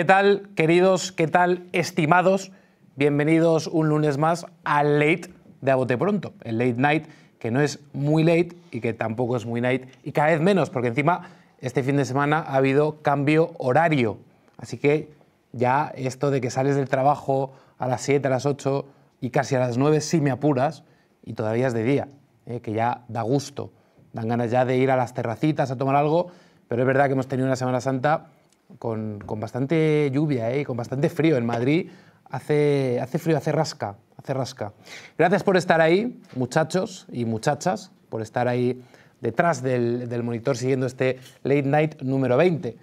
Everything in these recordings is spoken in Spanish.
¿Qué tal, queridos? ¿Qué tal, estimados? Bienvenidos un lunes más al Late de Abote Pronto, el Late Night, que no es muy late y que tampoco es muy night, y cada vez menos, porque encima este fin de semana ha habido cambio horario. Así que ya esto de que sales del trabajo a las 7, a las 8 y casi a las 9 si me apuras, y todavía es de día, eh, que ya da gusto. Dan ganas ya de ir a las terracitas a tomar algo, pero es verdad que hemos tenido una Semana Santa con, bastante lluvia ¿eh? y con bastante frío en Madrid. Hace, hace frío, hace rasca, hace rasca. Gracias por estar ahí, muchachos y muchachas, por estar ahí detrás del, monitor siguiendo este Late Night número 20.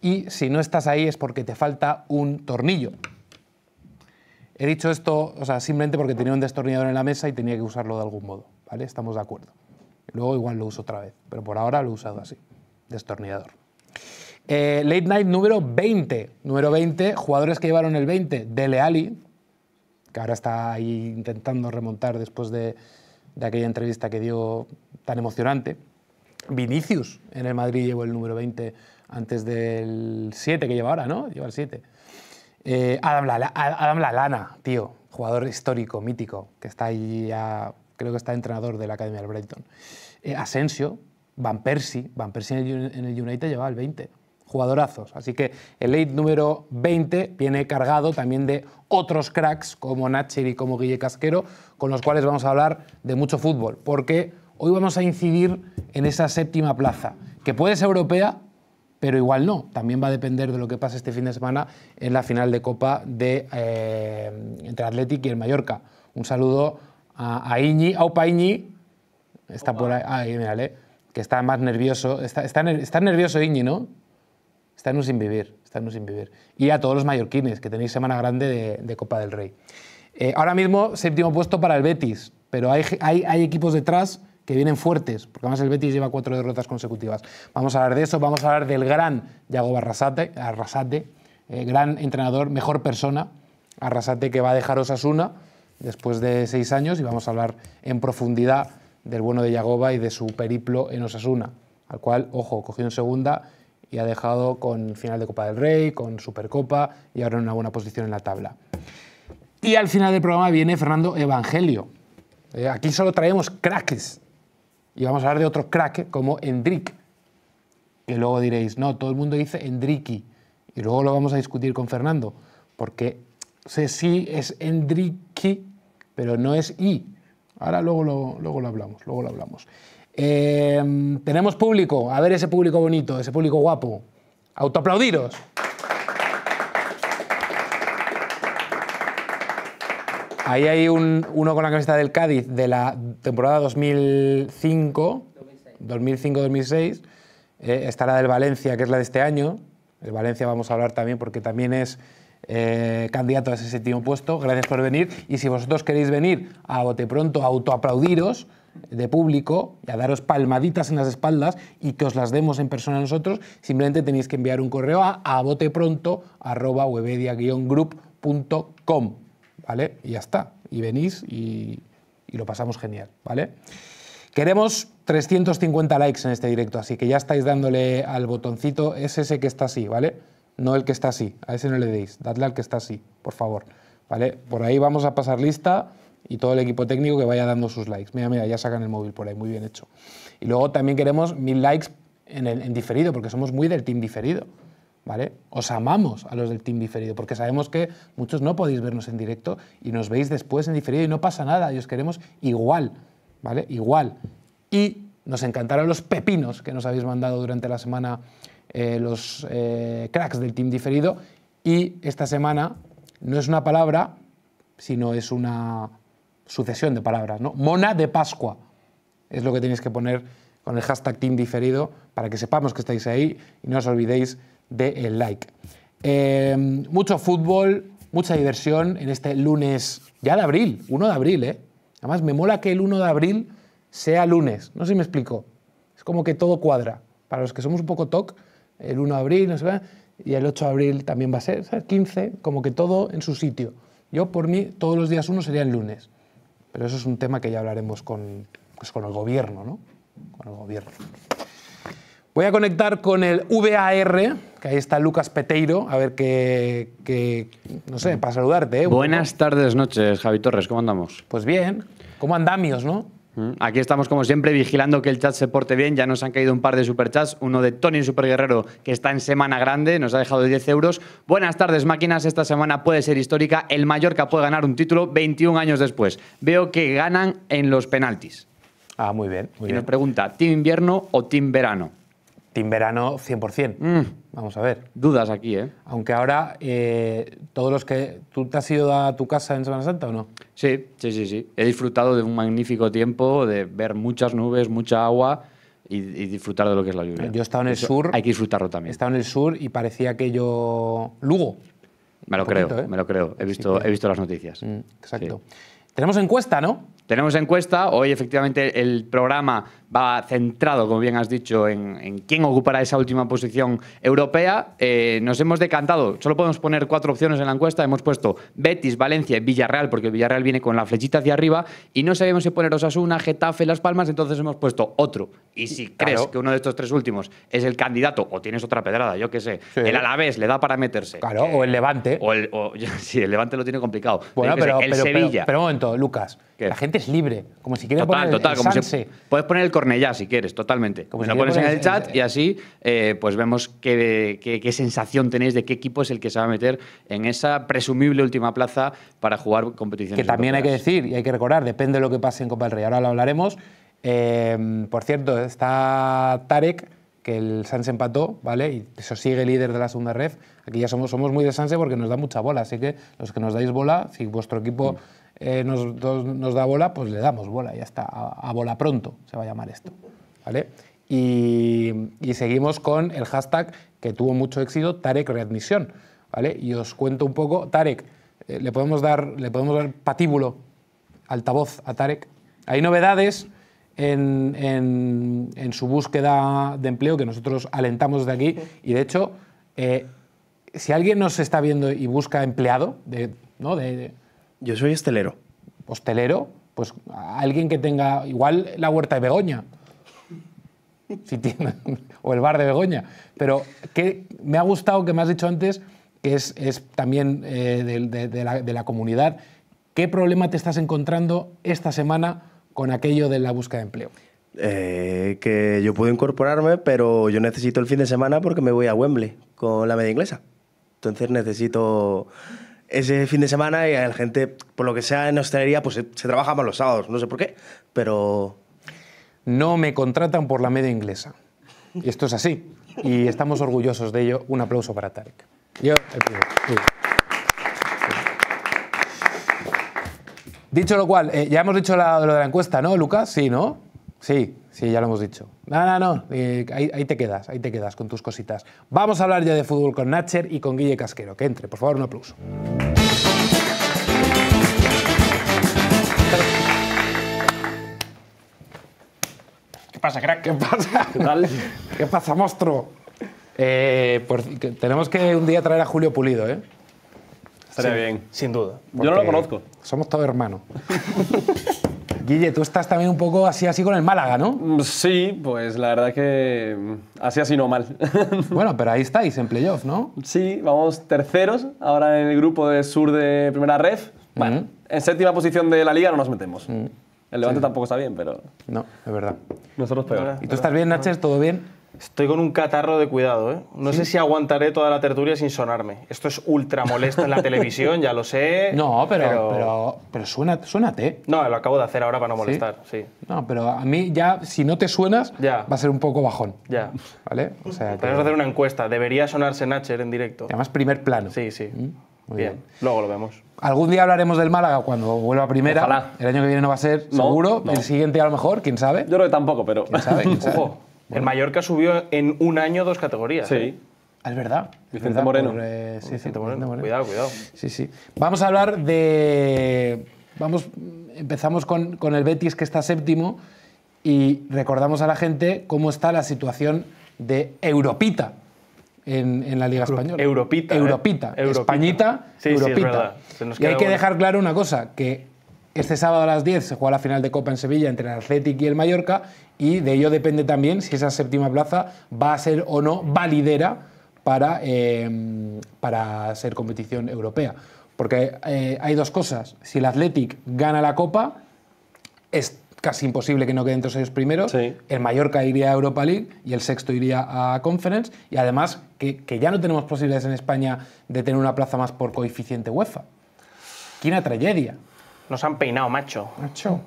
Y si no estás ahí es porque te falta un tornillo. He dicho esto, o sea, simplemente porque tenía un destornillador en la mesa y tenía que usarlo de algún modo, ¿vale? Estamos de acuerdo. Luego igual lo uso otra vez, pero por ahora lo he usado así, destornillador. Eh, late Night número 20. Número 20, jugadores que llevaron el 20. Dele Ali, que ahora está ahí intentando remontar después de, aquella entrevista que dio tan emocionante. Vinicius en el Madrid llevó el número 20 antes del 7 que lleva ahora, ¿no? Lleva el 7. Eh, Adam, tío, jugador histórico, mítico, que está ahí ya, creo que está entrenador de la Academia del Brighton. Eh, Asensio, Van Persie, Van Persie en el United llevaba el 20 jugadorazos. Así que el late número 20 viene cargado también de otros cracks como Nacher y como Guille Casquero, con los cuales vamos a hablar de mucho fútbol, porque hoy vamos a incidir en esa séptima plaza, que puede ser europea, pero igual no. También va a depender de lo que pase este fin de semana en la final de Copa de, eh, entre Athletic y el Mallorca. Un saludo a, a Iñi, Aupa Iñi, está por ahí, que está más nervioso, está, está nervioso Iñi, ¿no? Está en un sin vivir, sin vivir. Y a todos los mallorquines, que tenéis semana grande de, Copa del Rey. Eh, ahora mismo, séptimo puesto para el Betis, pero hay, hay, equipos detrás que vienen fuertes, porque además el Betis lleva cuatro derrotas consecutivas. Vamos a hablar de eso, vamos a hablar del gran Yagoba Arrasate, Arrasate eh, gran entrenador, mejor persona, Arrasate que va a dejar Osasuna después de seis años y vamos a hablar en profundidad del bueno de Yagoba y de su periplo en Osasuna, al cual, ojo, cogió en segunda y ha dejado con final de Copa del Rey, con Supercopa y ahora en una buena posición en la tabla. Y al final del programa viene Fernando Evangelio. Eh, aquí solo traemos craques y vamos a hablar de otro crack como Endrick, que luego diréis, no, todo el mundo dice Endricky y luego lo vamos a discutir con Fernando, porque sé si sí es Endricky pero no es I. Ahora luego luego lo hablamos, luego lo hablamos. Em, tenemos público, a ver ese público bonito, ese público guapo. Autoaplaudiros. Ahí hay uno con la camiseta del Cádiz de la temporada 2005, 2005-2006. Eh, está la del Valencia, que es la de este año. El Valencia vamos a hablar también porque también es eh, candidato a ese séptimo puesto. Gracias por venir. Y si vosotros queréis venir a Bote Pronto auto autoaplaudiros, de público, y a daros palmaditas en las espaldas y que os las demos en persona nosotros, simplemente tenéis que enviar un correo a abotepronto.webedia-group.com, ¿vale? Y ya está, y venís y, y lo pasamos genial, ¿vale? Queremos 350 likes en este directo, así que ya estáis dándole al botoncito, es ese que está así, ¿vale? No el que está así, a ese no le deis, dadle al que está así, por favor, ¿vale? Por ahí vamos a pasar lista y todo el equipo técnico que vaya dando sus likes. Mira, mira, ya sacan el móvil por ahí, muy bien hecho. Y luego también queremos mil likes en, diferido, porque somos muy del team diferido. ¿Vale? Os amamos a los del team diferido, porque sabemos que muchos no podéis vernos en directo y nos veis después en diferido y no pasa nada, y os queremos igual, ¿vale? Igual. Y nos encantaron los pepinos que nos habéis mandado durante la semana eh, los eh, cracks del team diferido. Y esta semana no es una palabra, sino es una sucesión de palabras, ¿no? Mona de Pascua es lo que tenéis que poner con el hashtag team diferido para que sepamos que estáis ahí y no os olvidéis del like. Em, mucho fútbol, mucha diversión en este lunes, ya de abril, 1 de abril, ¿eh? Además, me mola que el 1 de abril sea lunes, no sé si me explico. Es como que todo cuadra. Para los que somos un poco toc, el 1 de abril, no sé, y el 8 de abril también va a ser, el 15, como que todo en su sitio. Yo, por mí, todos los días uno serían lunes. Pero eso es un tema que ya hablaremos pues, con, el gobierno, ¿no? Con el gobierno. Voy a conectar con el VAR, que ahí está Lucas Peteiro, a ver qué, no sé, para saludarte. ¿eh? Buenas tardes, noches, Javi Torres, ¿cómo andamos? Pues bien, ¿Cómo andamos, ¿no? Mm. Aquí estamos, como siempre, vigilando que el chat se porte bien. Ya nos han caído un par de superchats. Uno de Tony Superguerrero, que está en semana grande, nos ha dejado 10 euros. Buenas tardes, máquinas. Esta semana puede ser histórica. El Mallorca puede ganar un título 21 años después. Veo que ganan en los penaltis. Ah, muy bien. y nos pregunta, ¿team invierno o team verano? Timberano 100%. Mm. Vamos a ver. Dudas aquí, ¿eh? Aunque ahora, eh, todos los que. ¿Tú te has ido a tu casa en Semana Santa o no? Sí, sí, sí, sí. He disfrutado de un magnífico tiempo, de ver muchas nubes, mucha agua y, disfrutar de lo que es la lluvia. Yo he estado en el sur. Hay que disfrutarlo también. He estado en el sur y parecía que yo... Lugo. Me lo creo, ¿eh? me lo creo. He visto, he visto las noticias. Mm, exacto. Tenemos encuesta, ¿no? Tenemos encuesta, hoy efectivamente el programa va centrado, como bien has dicho, en, quién ocupará esa última posición europea. Eh, nos hemos decantado, solo podemos poner cuatro opciones en la encuesta, hemos puesto Betis, Valencia y Villarreal, porque Villarreal viene con la flechita hacia arriba, y no sabíamos si poner Osasuna, Getafe, Las Palmas, entonces hemos puesto otro. Y si crees que uno de estos tres últimos es el candidato, o tienes otra pedrada, yo qué sé, el Alavés le da para meterse. Claro, o el Levante. O el, sí, el Levante lo tiene complicado. Bueno, pero, el pero, Sevilla. Pero, pero un momento, Lucas. La gente es libre, como si quieres poner total, el, como si, Puedes poner el cornellá si quieres, totalmente. Como si lo pones en el, chat y así eh, pues vemos qué, sensación tenéis de qué equipo es el que se va a meter en esa presumible última plaza para jugar competiciones. Que también hay que decir y hay que recordar, depende de lo que pase en Copa del Rey, ahora lo hablaremos. Eh, por cierto, está Tarek, que el Sanse empató, ¿vale? Y eso sigue líder de la segunda red. Aquí ya somos, somos muy de Sanse porque nos da mucha bola, así que los que nos dais bola, si vuestro equipo... Mm. Eh, nos, da bola, pues le damos bola, ya está, a, bola pronto se va a llamar esto. ¿vale? Y, seguimos con el hashtag que tuvo mucho éxito, Tarek Readmisión. ¿vale? Y os cuento un poco, Tarek, eh, le, podemos dar, le podemos dar patíbulo, altavoz a Tarek. Hay novedades en, su búsqueda de empleo que nosotros alentamos de aquí y de hecho... Eh, si alguien nos está viendo y busca empleado, de, ¿no? de yo soy estelero. ¿Hostelero? Pues alguien que tenga igual la huerta de Begoña. Si o el bar de Begoña. Pero que me ha gustado que me has dicho antes, que es, es también eh, de, la, comunidad. ¿Qué problema te estás encontrando esta semana con aquello de la búsqueda de empleo? Eh, que yo puedo incorporarme, pero yo necesito el fin de semana porque me voy a Wembley con la media inglesa. Entonces necesito ese fin de semana y la gente, por lo que sea en hostelería, pues se, trabaja más los sábados, no sé por qué, pero... No me contratan por la media inglesa. Y esto es así. Y estamos orgullosos de ello. Un aplauso para Tarek. Yo, Dicho lo cual, eh, ya hemos dicho lo de la encuesta, ¿no, Lucas? Sí, ¿no? Sí. Sí, ya lo hemos dicho. No, no, no, eh, ahí, te quedas, ahí te quedas con tus cositas. Vamos a hablar ya de fútbol con Nacher y con Guille Casquero. Que entre, por favor, un aplauso. ¿Qué pasa, crack? ¿Qué pasa? ¿Qué, pasa, monstruo? Eh, tenemos que un día traer a Julio Pulido, ¿eh? Estaría bien. Sin duda. Yo no lo conozco. Somos todos hermanos. Guille, tú estás también un poco así así con el Málaga, ¿no? Mm, sí, pues la verdad que mm, así así no mal. bueno, pero ahí estáis en playoff, ¿no? Sí, vamos terceros ahora en el grupo de sur de primera ref. Bueno, en séptima posición de la liga no nos metemos. Mm. El Levante tampoco está bien, pero... No, es verdad. Nosotros peor. ¿Y tú estás bien, Naches? ¿Todo bien? Estoy con un catarro de cuidado, ¿eh? No sé si aguantaré toda la tertulia sin sonarme. Esto es ultra molesto en la televisión, ya lo sé. No, pero, pero... suénate. No, lo acabo de hacer ahora para no molestar, ¿Sí? No, pero a mí ya, si no te suenas, va a ser un poco bajón. Ya. ¿Vale? O sea, que... hacer una encuesta. Debería sonarse Natcher en directo. Además, primer plano. Sí, sí. Mm, muy bien. luego lo vemos. Algún día hablaremos del Málaga cuando vuelva a primera. Ojalá. El año que viene no va a ser, seguro. El siguiente a lo mejor, quién sabe. Yo creo que tampoco, pero. ¿Quién sabe? El Mallorca subió en un año dos categorías. Sí. ¿eh? Ah, es verdad. Pues, eh, Vicente, Moreno. sí, Vicente, Moreno. Cuidado, cuidado. Sí, sí. Vamos a hablar de. Vamos, empezamos con, el Betis, que está séptimo, y recordamos a la gente cómo está la situación de Europita en, la Liga Española. ¿eh? Europita. Europita. Españita. Sí, Europita. Sí, y hay que dejar claro una cosa: que este sábado a las 10 se juega la final de Copa en Sevilla entre el Athletic y el Mallorca y de ello depende también si esa séptima plaza va a ser o no validera para, eh, ser competición europea. Porque eh, hay dos cosas. Si el Athletic gana la Copa, es casi imposible que no quede entre los primeros. El Mallorca iría a Europa League y el sexto iría a Conference. Y además, que, que, ya no tenemos posibilidades en España de tener una plaza más por coeficiente UEFA. ¡Qué una tragedia! Nos han peinado, macho. Macho.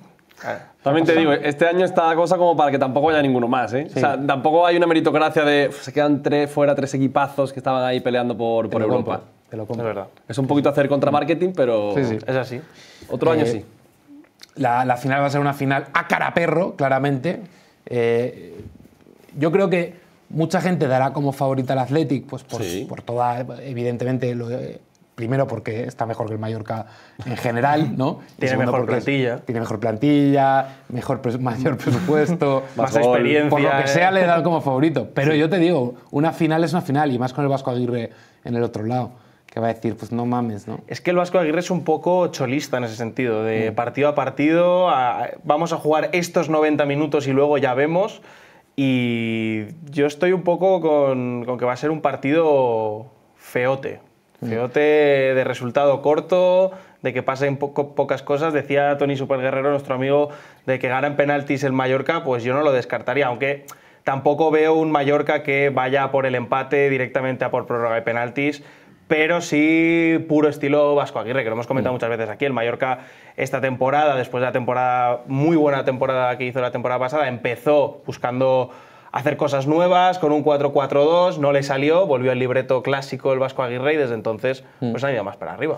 También te digo, este año está cosa como para que tampoco haya ninguno más, ¿eh? tampoco hay una meritocracia de se quedan tres fuera, tres equipazos que estaban ahí peleando por, Europa. Es verdad. un poquito hacer contra marketing, pero. Es así. Otro año eh, sí. La, final va a ser una final a cara perro, claramente. Eh, yo creo que mucha gente dará como favorita al Athletic, pues por, por toda, evidentemente, lo, primero porque está mejor que el Mallorca en general, ¿no? tiene mejor plantilla. tiene mejor plantilla, mejor mayor presupuesto, más experiencia. Por lo que eh. sea, le he dado como favorito. Pero yo te digo, una final es una final y más con el Vasco Aguirre en el otro lado. Que va a decir, pues no mames, ¿no? Es que el Vasco Aguirre es un poco cholista en ese sentido, de mm. partido a partido, vamos a jugar estos 90 minutos y luego ya vemos. Y yo estoy un poco con, con que va a ser un partido feote, Mm. de resultado corto, de que pasen pocas cosas. Decía Tony Superguerrero, nuestro amigo, de que gana en penaltis el Mallorca, pues yo no lo descartaría, aunque tampoco veo un Mallorca que vaya por el empate directamente a por prórroga de penaltis. Pero sí puro estilo Vasco Aguirre, que lo hemos comentado mm. muchas veces aquí. El Mallorca esta temporada, después de la temporada, muy buena temporada que hizo la temporada pasada, empezó buscando hacer cosas nuevas con un 4-4-2, no le salió, volvió al libreto clásico el Vasco Aguirre y desde entonces pues hmm. han ido más para arriba.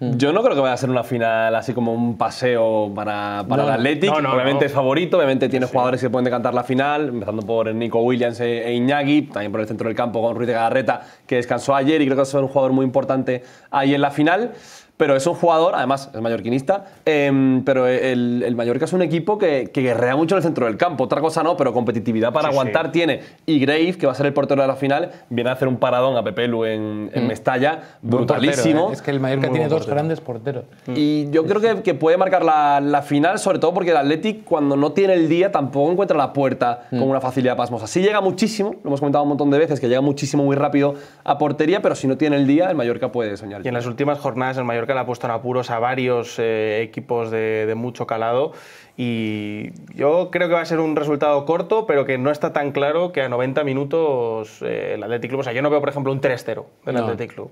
Hmm. Yo no creo que vaya a ser una final así como un paseo para, para el Athletic. obviamente es favorito, obviamente tiene jugadores que pueden decantar la final, empezando por Nico Williams e, e Iñaki, también por el centro del campo con Ruiz de Garreta, que descansó ayer y creo que va a ser un jugador muy importante ahí en la final. Pero es un jugador, además es mallorquinista, em, pero el, Mallorca es un equipo que, que, guerrea mucho en el centro del campo. Otra cosa no, pero competitividad para aguantar tiene. Y Grave, que va a ser el portero de la final, viene a hacer un paradón a Pepelu en, en mm. Mestalla, ¿eh? brutalísimo. Es que el Mallorca tiene dos grandes porteros. Mm. Y yo creo que, puede marcar la, la, final, sobre todo porque el Athletic, cuando no tiene el día, tampoco encuentra la puerta mm. con una facilidad pasmosa. Sí llega muchísimo, lo hemos comentado un montón de veces, que llega muchísimo muy rápido a portería, pero si no tiene el día, el Mallorca puede soñar. Y en las últimas jornadas el Mallorca que le ha puesto en apuros a varios eh, equipos de, mucho calado y yo creo que va a ser un resultado corto, pero que no está tan claro que a 90 minutos eh, el Athletic Club, o sea, yo no veo por ejemplo un 3-0 del Athletic Club.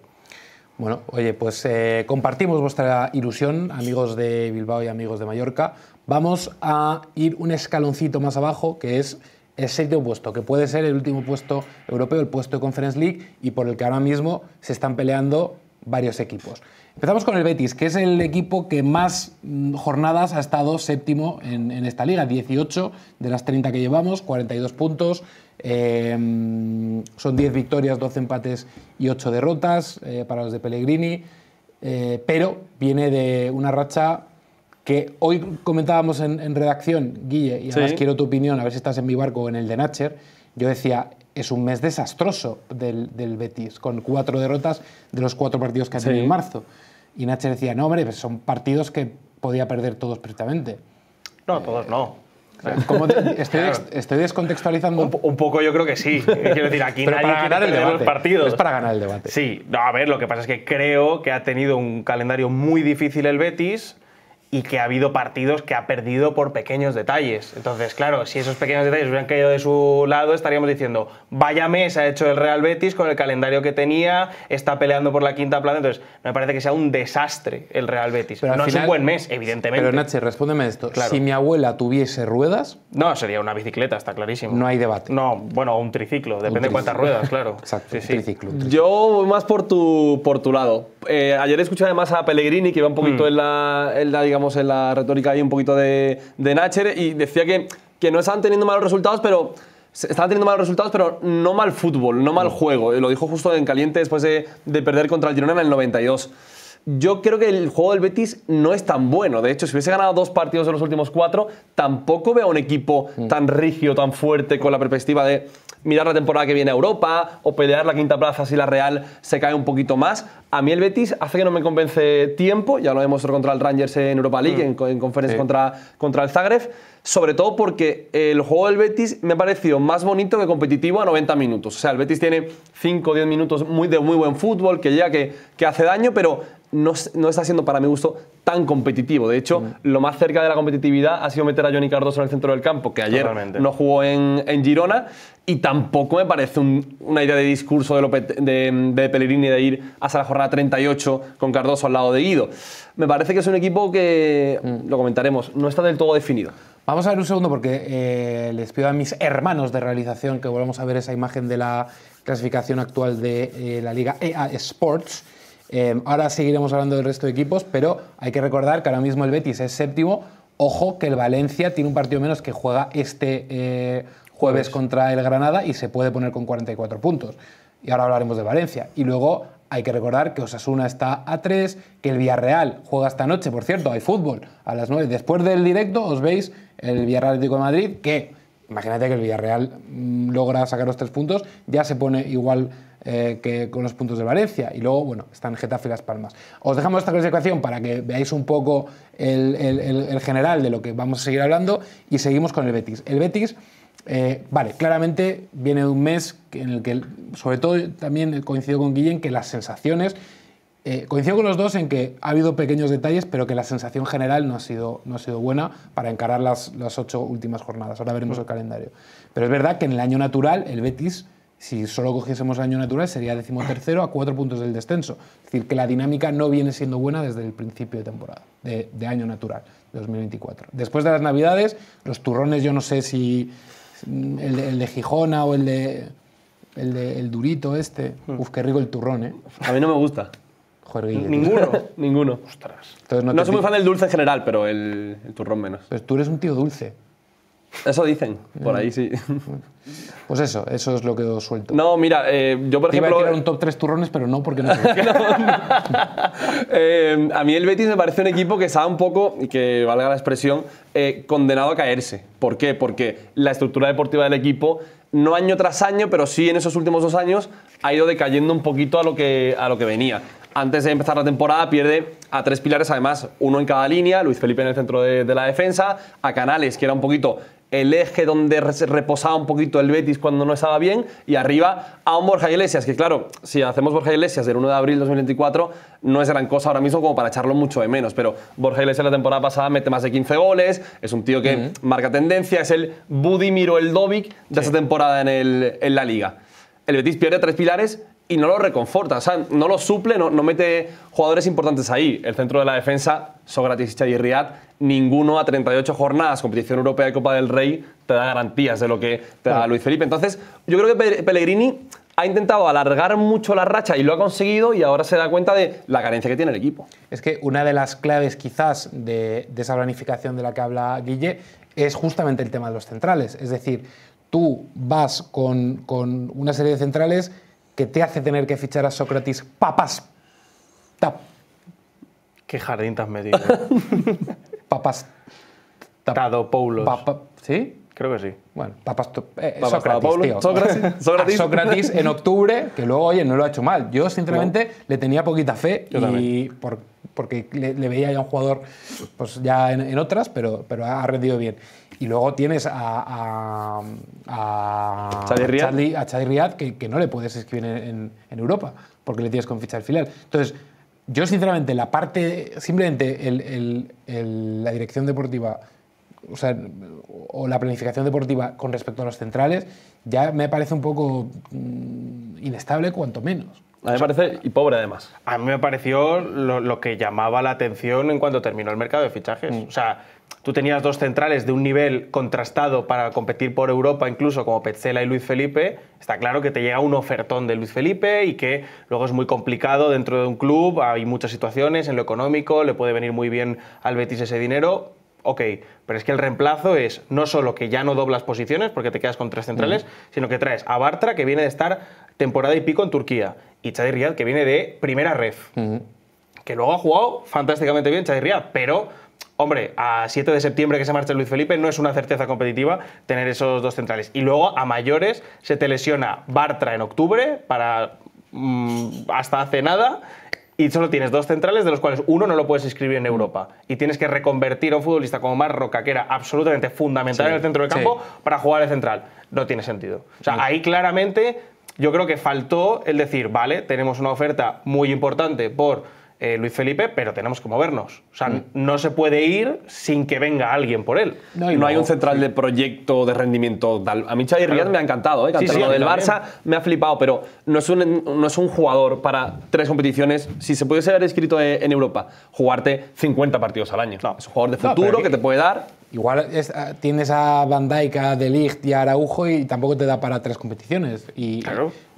Bueno, oye, pues eh, compartimos vuestra ilusión, amigos de Bilbao y amigos de Mallorca. Vamos a ir un escaloncito más abajo, que es el séptimo puesto, que puede ser el último puesto europeo, el puesto de Conference League, y por el que ahora mismo se están peleando varios equipos. Empezamos con el Betis, que es el equipo que más mm, jornadas ha estado séptimo en, esta liga. 18 de las 30 que llevamos, 42 puntos. Em, son 10 victorias, 12 empates y 8 derrotas eh, para los de Pellegrini. Eh, pero viene de una racha que hoy comentábamos en, redacción, Guille, y además quiero tu opinión, a ver si estás en mi barco o en el de Nacher. Yo decía, es un mes desastroso del, del Betis, con cuatro derrotas de los cuatro partidos que ha tenido en marzo. Y Nacho decía, no, hombre, pues son partidos que podía perder todos perfectamente. No, todos no. estoy, descontextualizando. Un, poco yo creo que sí. Quiero decir, aquí nadie para ganar el debate. partidos. Es para ganar el debate. Sí, a ver, lo que pasa es que creo que ha tenido un calendario muy difícil el Betis y que ha habido partidos que ha perdido por pequeños detalles. Entonces, claro, si esos pequeños detalles hubieran caído de su lado, estaríamos diciendo, vaya mes ha hecho el Real Betis con el calendario que tenía, está peleando por la quinta plaza. Entonces, me parece que sea un desastre el Real Betis. no es un buen mes, evidentemente. Pero Nacho, respóndeme esto. Si mi abuela tuviese ruedas... No, sería una bicicleta, está clarísimo. No hay debate. No, bueno, un triciclo, depende de cuántas ruedas, claro. Exacto, sí, Triciclo, Yo voy más por tu, por tu lado. Eh, ayer escuché además a Pellegrini, que iba un poquito mm. en la, la digamos, en la retórica ahí un poquito de, de Nacher y decía que, que no estaban teniendo malos resultados, pero están teniendo malos resultados, pero no mal fútbol, no mal juego. Lo dijo justo en caliente después de, de perder contra el Girona en el 92 yo creo que el juego del Betis no es tan bueno. De hecho, si hubiese ganado dos partidos en los últimos cuatro, tampoco veo un equipo mm. tan rígido, tan fuerte, con la perspectiva de mirar la temporada que viene a Europa o pelear la quinta plaza si la Real se cae un poquito más. A mí el Betis hace que no me convence tiempo, ya lo hemos visto contra el Rangers en Europa League, mm. en, conferencia contra, contra el Zagreb, sobre todo porque el juego del Betis me ha parecido más bonito que competitivo a 90 minutos. O sea, el Betis tiene 5 o 10 minutos muy, de muy buen fútbol, que llega, que, que hace daño, pero no, está siendo para mi gusto tan competitivo. De hecho, lo más cerca de la competitividad ha sido meter a Johnny Cardoso en el centro del campo, que ayer no jugó en, Girona, y tampoco me parece una idea de discurso de, de, de, Pellegrini de ir hasta la jornada 38 con Cardoso al lado de Guido. Me parece que es un equipo que, mm. lo comentaremos, no está del todo definido. Vamos a ver un segundo porque eh, les pido a mis hermanos de realización que volvamos a ver esa imagen de la clasificación actual de eh, la Liga EA Sports Em, ahora seguiremos hablando del resto de equipos, pero hay que recordar que ahora mismo el Betis es séptimo. Ojo que el Valencia tiene un partido menos que juega este eh, jueves contra el Granada y se puede poner con 44 puntos. Y ahora hablaremos de Valencia. Y luego hay que recordar que Osasuna está a 3, que el Villarreal juega esta noche, por cierto, hay fútbol a las 9. Después del directo os veis el Villarreal Atlético de Madrid, que imagínate que el Villarreal mm, logra sacar los tres puntos, ya se pone igual eh, que con los puntos de Valencia. Y luego, bueno, están Getafe y Las Palmas. Os dejamos esta clasificación para que veáis un poco el, general de lo que vamos a seguir hablando y seguimos con el Betis. El Betis. Eh, vale, claramente viene de un mes en el que, sobre todo, también coincido con Guillén que las sensaciones. Eh, coincido con los dos en que ha habido pequeños detalles, pero que la sensación general no ha sido, no ha sido buena para encarar las, las ocho últimas jornadas. Ahora veremos mm. el calendario. Pero es verdad que en el año natural el Betis si solo cogiésemos año natural sería decimotercero a cuatro puntos del descenso. Es decir, que la dinámica no viene siendo buena desde el principio de temporada, de, año natural, 2024. Después de las Navidades, los turrones, yo no sé si el de, Gijona o el de, el Durito este. Hmm. Uf, qué rico el turrón, ¿eh? A mí no me gusta. Joder, Guille, Ninguno, ninguno. Ostras. no, soy muy fan del dulce en general, pero el, el turrón menos. Pero tú eres un tío dulce. Eso dicen, por ahí sí. Pues eso, eso es lo que os suelto. No, mira, eh, yo por ejemplo. Iba un top 3 turrones, pero no porque no. Eh, a mí el Betis me parece un equipo que está un poco, y que valga la expresión, eh, condenado a caerse. ¿Por qué? Porque la estructura deportiva del equipo, no año tras año, pero sí en esos últimos dos años, ha ido decayendo un poquito a lo que, a lo que venía antes de empezar la temporada pierde a tres pilares, además, uno en cada línea, Luis Felipe en el centro de, la defensa, a Canales, que era un poquito el eje donde reposaba un poquito el Betis cuando no estaba bien, y arriba a un Borja Iglesias, que claro, si hacemos Borja Iglesias del 1 de abril 2024, no es gran cosa ahora mismo como para echarlo mucho de menos, pero Borja Iglesias la temporada pasada mete más de 15 goles, es un tío que marca tendencia, es el Budimiro Dovic de esa esta temporada en, en la liga. El Betis pierde tres pilares y no lo reconforta, o sea, no lo suple, no, mete jugadores importantes ahí. El centro de la defensa, Sócrates y Riad, ninguno a 38 jornadas, competición europea y Copa del Rey, te da garantías de lo que te da Luis Felipe. Entonces, yo creo que Pellegrini ha intentado alargar mucho la racha y lo ha conseguido y ahora se da cuenta de la carencia que tiene el equipo. Es que una de las claves quizás de, esa planificación de la que habla Guille es justamente el tema de los centrales. Es decir, tú vas con, con una serie de centrales que te hace tener que fichar a Sócrates papas. Tap. ¿Qué jardín te has metido? papas. Tadopoulos. ¿Sí? Creo que sí. Bueno, papas. Eh, Sócrates, Sócrates, Sócrates. en octubre, que luego, oye, no lo ha hecho mal. Yo, sinceramente, le tenía poquita fe y. Por, porque le, veía ya un jugador pues ya en, otras, pero, pero ha rendido bien. Y luego tienes a, a, a, que, que, no le puedes escribir en, Europa, porque le tienes con ficha al filial. Entonces, yo sinceramente, la parte, simplemente el, la dirección deportiva o, sea, o la planificación deportiva con respecto a los centrales, ya me parece un poco mm, inestable, cuanto menos. A mí me parece, y pobre además. A mí me pareció lo, que llamaba la atención en cuanto terminó el mercado de fichajes. Mm. O sea, tú tenías dos centrales de un nivel contrastado para competir por Europa, incluso como Petzela y Luis Felipe. Está claro que te llega un ofertón de Luis Felipe y que luego es muy complicado dentro de un club. Hay muchas situaciones en lo económico, le puede venir muy bien al Betis ese dinero ok, pero es que el reemplazo es no solo que ya no doblas posiciones porque te quedas con tres centrales, sino que traes a Bartra, que viene de estar temporada y pico en Turquía, y Chadir Riad, que viene de primera ref, que luego ha jugado fantásticamente bien Chadir Riad, pero hombre, a 7 de septiembre que se marcha Luis Felipe no es una certeza competitiva tener esos dos centrales. Y luego a mayores se te lesiona Bartra en octubre para mm, hasta hace nada y solo tienes dos centrales, de los cuales uno no lo puedes inscribir en mm. Europa. Y tienes que reconvertir a un futbolista como Marroca, que era absolutamente fundamental en el centro del campo, para jugar de central. No tiene sentido. O sea, mm. ahí claramente yo creo que faltó el decir, vale, tenemos una oferta muy importante por eh, Luis Felipe, pero tenemos que movernos. O sea, mm. no se puede ir sin que venga alguien por él. No, hay un central de proyecto de rendimiento A mí Xavi me ha encantado, eh, del Barça me ha flipado, pero no es, un, no es un jugador para tres competiciones. Si se puede ser escrito eh, en Europa, jugarte 50 partidos al año. Es un jugador de futuro que, te puede dar Igual es, ah, tienes a De Ligt y Araujo y tampoco te da para tres competiciones. Y,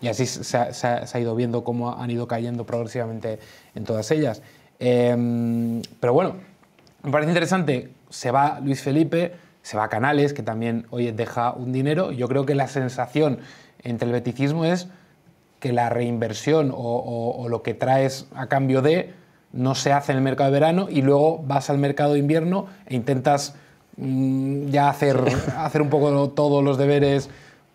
así se ha, ido viendo cómo han ido cayendo progresivamente en todas ellas. Em, pero bueno, me parece interesante. Se va Luis Felipe, se va Canales, que también hoy deja un dinero. Yo creo que la sensación entre el beticismo es que la reinversión o, lo que traes a cambio de no se hace en el mercado de verano y luego vas al mercado de invierno e intentas mm, ya hacer, hacer un poco todos los deberes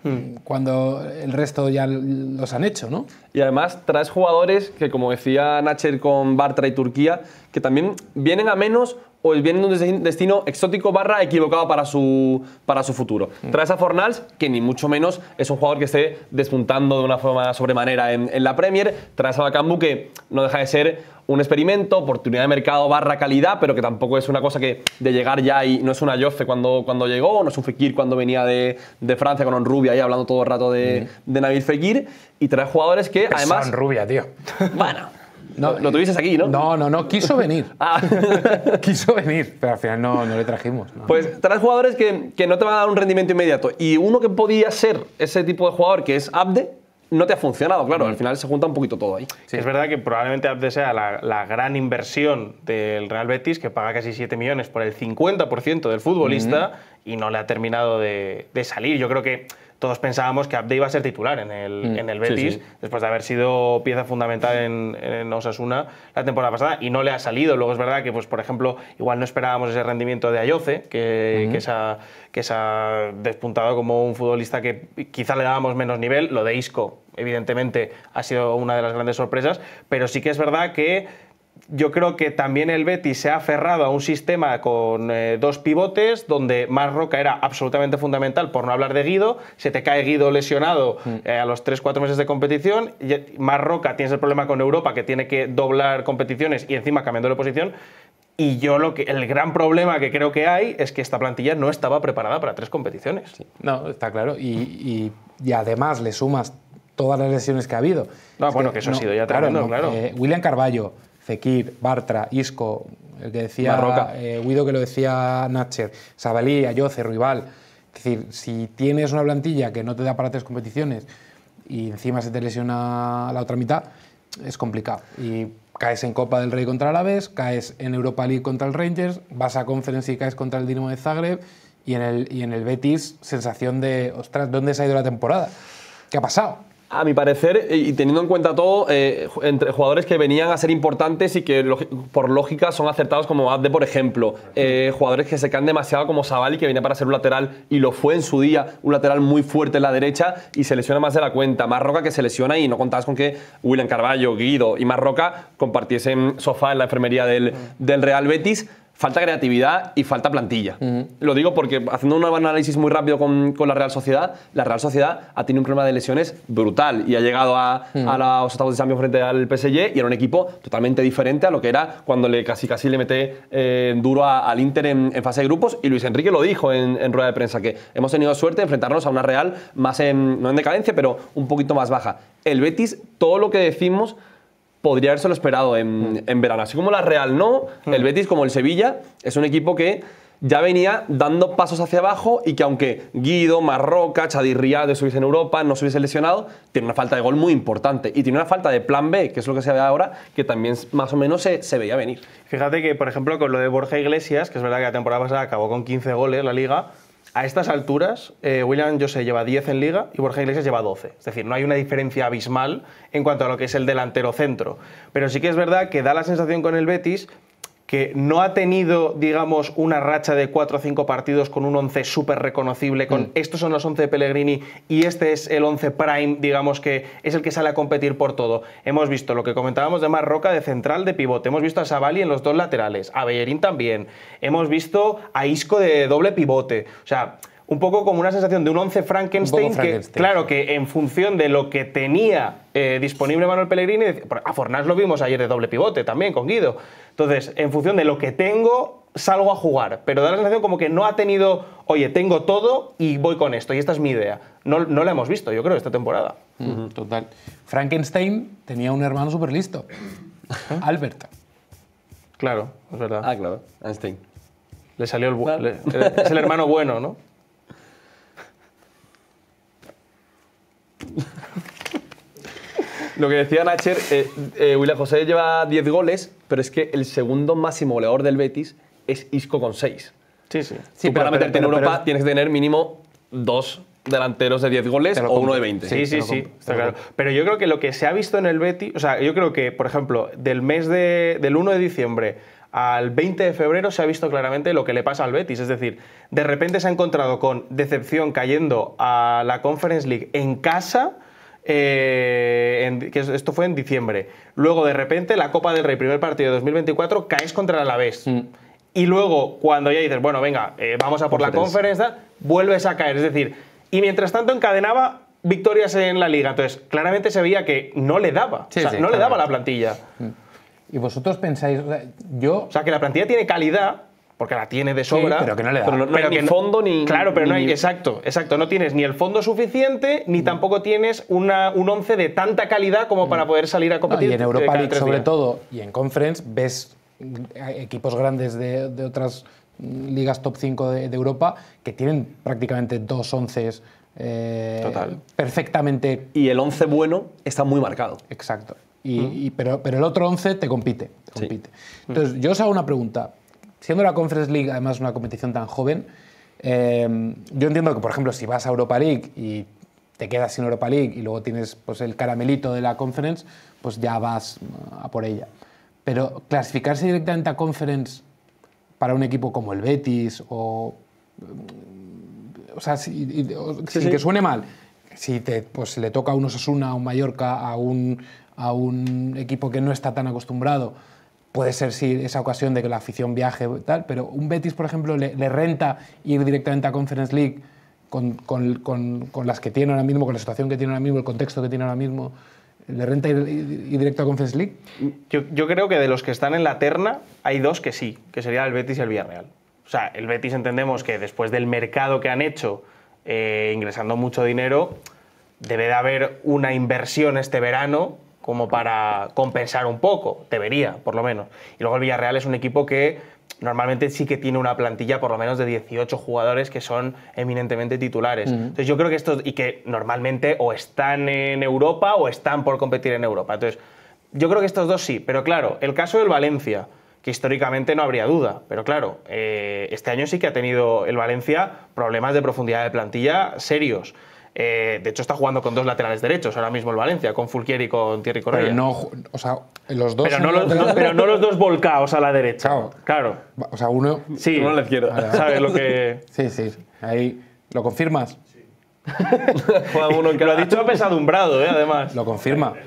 Hmm. cuando el resto ya los han hecho, ¿no? Y además traes jugadores que, como decía Nacher con Bartra y Turquía, que también vienen a menos o viene de un destino exótico barra equivocado para su, para su futuro. Mm. Traes a Fornals, que ni mucho menos es un jugador que esté despuntando de una forma sobremanera en, la Premier. Traes a Bakambu, que no deja de ser un experimento, oportunidad de mercado barra calidad, pero que tampoco es una cosa que de llegar ya y no es una Joffe cuando, cuando llegó, no es un Fekir cuando venía de, Francia con Onrubia ahí hablando todo el rato de, mm. de Nabil Fekir. Y traes jugadores que además... Son rubia, tío. Bueno. No, lo tuvieses aquí, ¿no? No, no, no, quiso venir. Ah. quiso venir, pero al final no, no le trajimos. Pues traes jugadores que, que, no te van a dar un rendimiento inmediato. Y uno que podía ser ese tipo de jugador, que es Abde, no te ha funcionado, claro. Al final se junta un poquito todo ahí. Es verdad que probablemente Abde sea la, la, gran inversión del Real Betis, que paga casi 7 millones por el 50% del futbolista y no le ha terminado de, salir. Yo creo que todos pensábamos que Abde iba a ser titular en el, mm. Betis, después de haber sido pieza fundamental en, Osasuna la temporada pasada, y no le ha salido. Luego es verdad que, pues, por ejemplo, igual no esperábamos ese rendimiento de Ayoce, que, que, se ha, que, se ha, despuntado como un futbolista que quizá le dábamos menos nivel. Lo de Isco, evidentemente, ha sido una de las grandes sorpresas, pero sí que es verdad que yo creo que también el Betis se ha aferrado a un sistema con eh, dos pivotes, donde Mar Roca era absolutamente fundamental, por no hablar de Guido. Se te cae Guido lesionado mm. eh, a los 3-4 meses de competición. Eh, Mar Roca tienes el problema con Europa, que tiene que doblar competiciones y encima cambiando de posición. Y yo lo que el gran problema que creo que hay es que esta plantilla no estaba preparada para tres competiciones. No, está claro. Y, y, además le sumas todas las lesiones que ha habido. Ah, bueno, que, eso ha sido ya claro. No, claro. William Carballo, Fekir, Bartra, Isco, el que decía Roca, eh, Guido que lo decía Nacher, Sabalí, Ayoce, Rival. Es decir, si tienes una plantilla que no te da para tres competiciones y encima se te lesiona la otra mitad, es complicado. Y caes en Copa del Rey contra el caes en Europa League contra el Rangers, vas a Conference y caes contra el Dinamo de Zagreb y en el, y en el Betis sensación de, ostras, ¿dónde se ha ido la temporada? ¿Qué ha pasado? a mi parecer, y teniendo en cuenta todo, eh, entre jugadores que venían a ser importantes y que por lógica son acertados como Abde, por ejemplo, eh, jugadores que se caen demasiado como Zabali que viene para ser un lateral y lo fue en su día, un lateral muy fuerte en la derecha y se lesiona más de la cuenta, Marroca que se lesiona y no contabas con que William Carballo, Guido y Marroca compartiesen sofá en la enfermería del, del Real Betis falta creatividad y falta plantilla. Lo digo porque haciendo un análisis muy rápido con, la Real Sociedad, la Real Sociedad ha tenido un problema de lesiones brutal y ha llegado a, los estados de cambio frente al PSG y era un equipo totalmente diferente a lo que era cuando le casi casi le mete eh, duro al Inter en, fase de grupos y Luis Enrique lo dijo en, rueda de prensa que hemos tenido suerte de enfrentarnos a una Real más no en decadencia, pero un poquito más baja. El Betis, todo lo que decimos podría haberse lo esperado en, mm. en, verano. Así como la Real no, el mm. Betis, como el Sevilla, es un equipo que ya venía dando pasos hacia abajo y que aunque Guido, Marroca, Chadir Rial estuviese en Europa, no se hubiese lesionado, tiene una falta de gol muy importante. Y tiene una falta de plan B, que es lo que se ve ahora, que también más o menos se, se veía venir. Fíjate que, por ejemplo, con lo de Borja Iglesias, que es verdad que la temporada pasada acabó con 15 goles la liga, a estas alturas, eh, William Jose lleva 10 en liga y Borja Iglesias lleva 12. Es decir, no hay una diferencia abismal en cuanto a lo que es el delantero centro. Pero sí que es verdad que da la sensación con el Betis que no ha tenido, digamos, una racha de cuatro o cinco partidos con un 11 súper reconocible, con mm. estos son los 11 de Pellegrini y este es el 11 prime, digamos, que es el que sale a competir por todo. Hemos visto lo que comentábamos de Marroca de central de pivote, hemos visto a Savali en los dos laterales, a Bellerín también, hemos visto a Isco de doble pivote, o sea un poco como una sensación de un 11 Frankenstein, claro, que en función de lo que tenía eh, disponible Manuel Pellegrini, pues a Fornás lo vimos ayer de doble pivote también con Guido. Entonces, en función de lo que tengo, salgo a jugar, pero da la sensación como que no ha tenido, oye, tengo todo y voy con esto, y esta es mi idea. No, no la hemos visto, yo creo, esta temporada. total. Frankenstein tenía un hermano súper listo, ¿Eh? Albert. Claro, es verdad. Ah, claro, Einstein. Le salió el... Eh, es el hermano bueno, ¿no? Lo que decía Nacher, eh, eh José lleva 10 goles, pero es que el segundo máximo goleador del Betis es Isco con 6. Sí, sí. sí para meterte en Europa tienes que tener mínimo dos delanteros de 10 goles o uno de 20. Sí, sí, sí, Pero yo creo que lo que se ha visto en el Betis, o sea, yo creo que, por ejemplo, del mes de, del 1 de diciembre al 20 de febrero se ha visto claramente lo que le pasa al Betis. Es decir, de repente se ha encontrado con decepción cayendo a la Conference League en casa. Eh, que esto fue en diciembre. Luego, de repente, la Copa del Rey, primer partido de 2024, caes contra el Alavés. Mm. Y luego, cuando ya dices, bueno, venga, eh, vamos a por la conferencia, vuelves a caer. Es decir, y mientras tanto encadenaba victorias en la liga. Entonces, claramente se veía que no le daba. no le daba la plantilla. Mm. Y vosotros pensáis, yo... O sea, que la plantilla tiene calidad, porque la tiene de sobra. pero que no le da. ni fondo ni. Claro, pero no hay. Exacto, exacto. No tienes ni el fondo suficiente, ni tampoco tienes un 11 de tanta calidad como para poder salir a competir. y en Europa League, sobre todo, y en Conference, ves mm, equipos grandes de, de otras mm, ligas top 5 de, Europa que tienen prácticamente dos onces. Eh, perfectamente. Y el 11 bueno está muy marcado. Exacto pero, el otro 11 te compite. Entonces, yo os hago una pregunta. Siendo la Conference League, además, una competición tan joven, em, yo entiendo que, por ejemplo, si vas a Europa League y te quedas sin Europa League y luego tienes pues, el caramelito de la Conference, pues ya vas mm, a por ella. Pero clasificarse directamente a Conference para un equipo como el Betis o... Mm, o sea, si, te sin que suene mal, si te, pues, le toca a un Osasuna, a un Mallorca, a un a un equipo que no está tan acostumbrado. Puede ser sí, esa ocasión de que la afición viaje tal, pero un Betis, por ejemplo, le, renta ir directamente a Conference League con, con, con, con, las que tiene ahora mismo, con la situación que tiene ahora mismo, el contexto que tiene ahora mismo. ¿Le renta ir, directo a Conference League? Yo, yo creo que de los que están en la terna, hay dos que sí, que sería el Betis y el Villarreal. O sea, el Betis entendemos que después del mercado que han hecho, eh, ingresando mucho dinero, debe de haber una inversión este verano como para compensar un poco, debería, por lo menos. Y luego el Villarreal es un equipo que normalmente sí que tiene una plantilla por lo menos de 18 jugadores que son eminentemente titulares. Entonces yo creo que estos, y que normalmente o están en Europa o están por competir en Europa. Entonces yo creo que estos dos sí, pero claro, el caso del Valencia, que históricamente no habría duda, pero claro, eh, este año sí que ha tenido el Valencia problemas de profundidad de plantilla serios. Eh, de hecho, está jugando con dos laterales derechos ahora mismo el Valencia, con Fulquier y con Thierry Correa. Pero no, o sea, los dos. Pero no dos volcados a la derecha. Claro. O sea, uno. Sí, uno a la izquierda. ¿Sabes lo que.? Sí, sí. Ahí. ¿Lo confirmas? uno que lo ha dicho apesadumbrado, ¿eh? además. Lo confirma.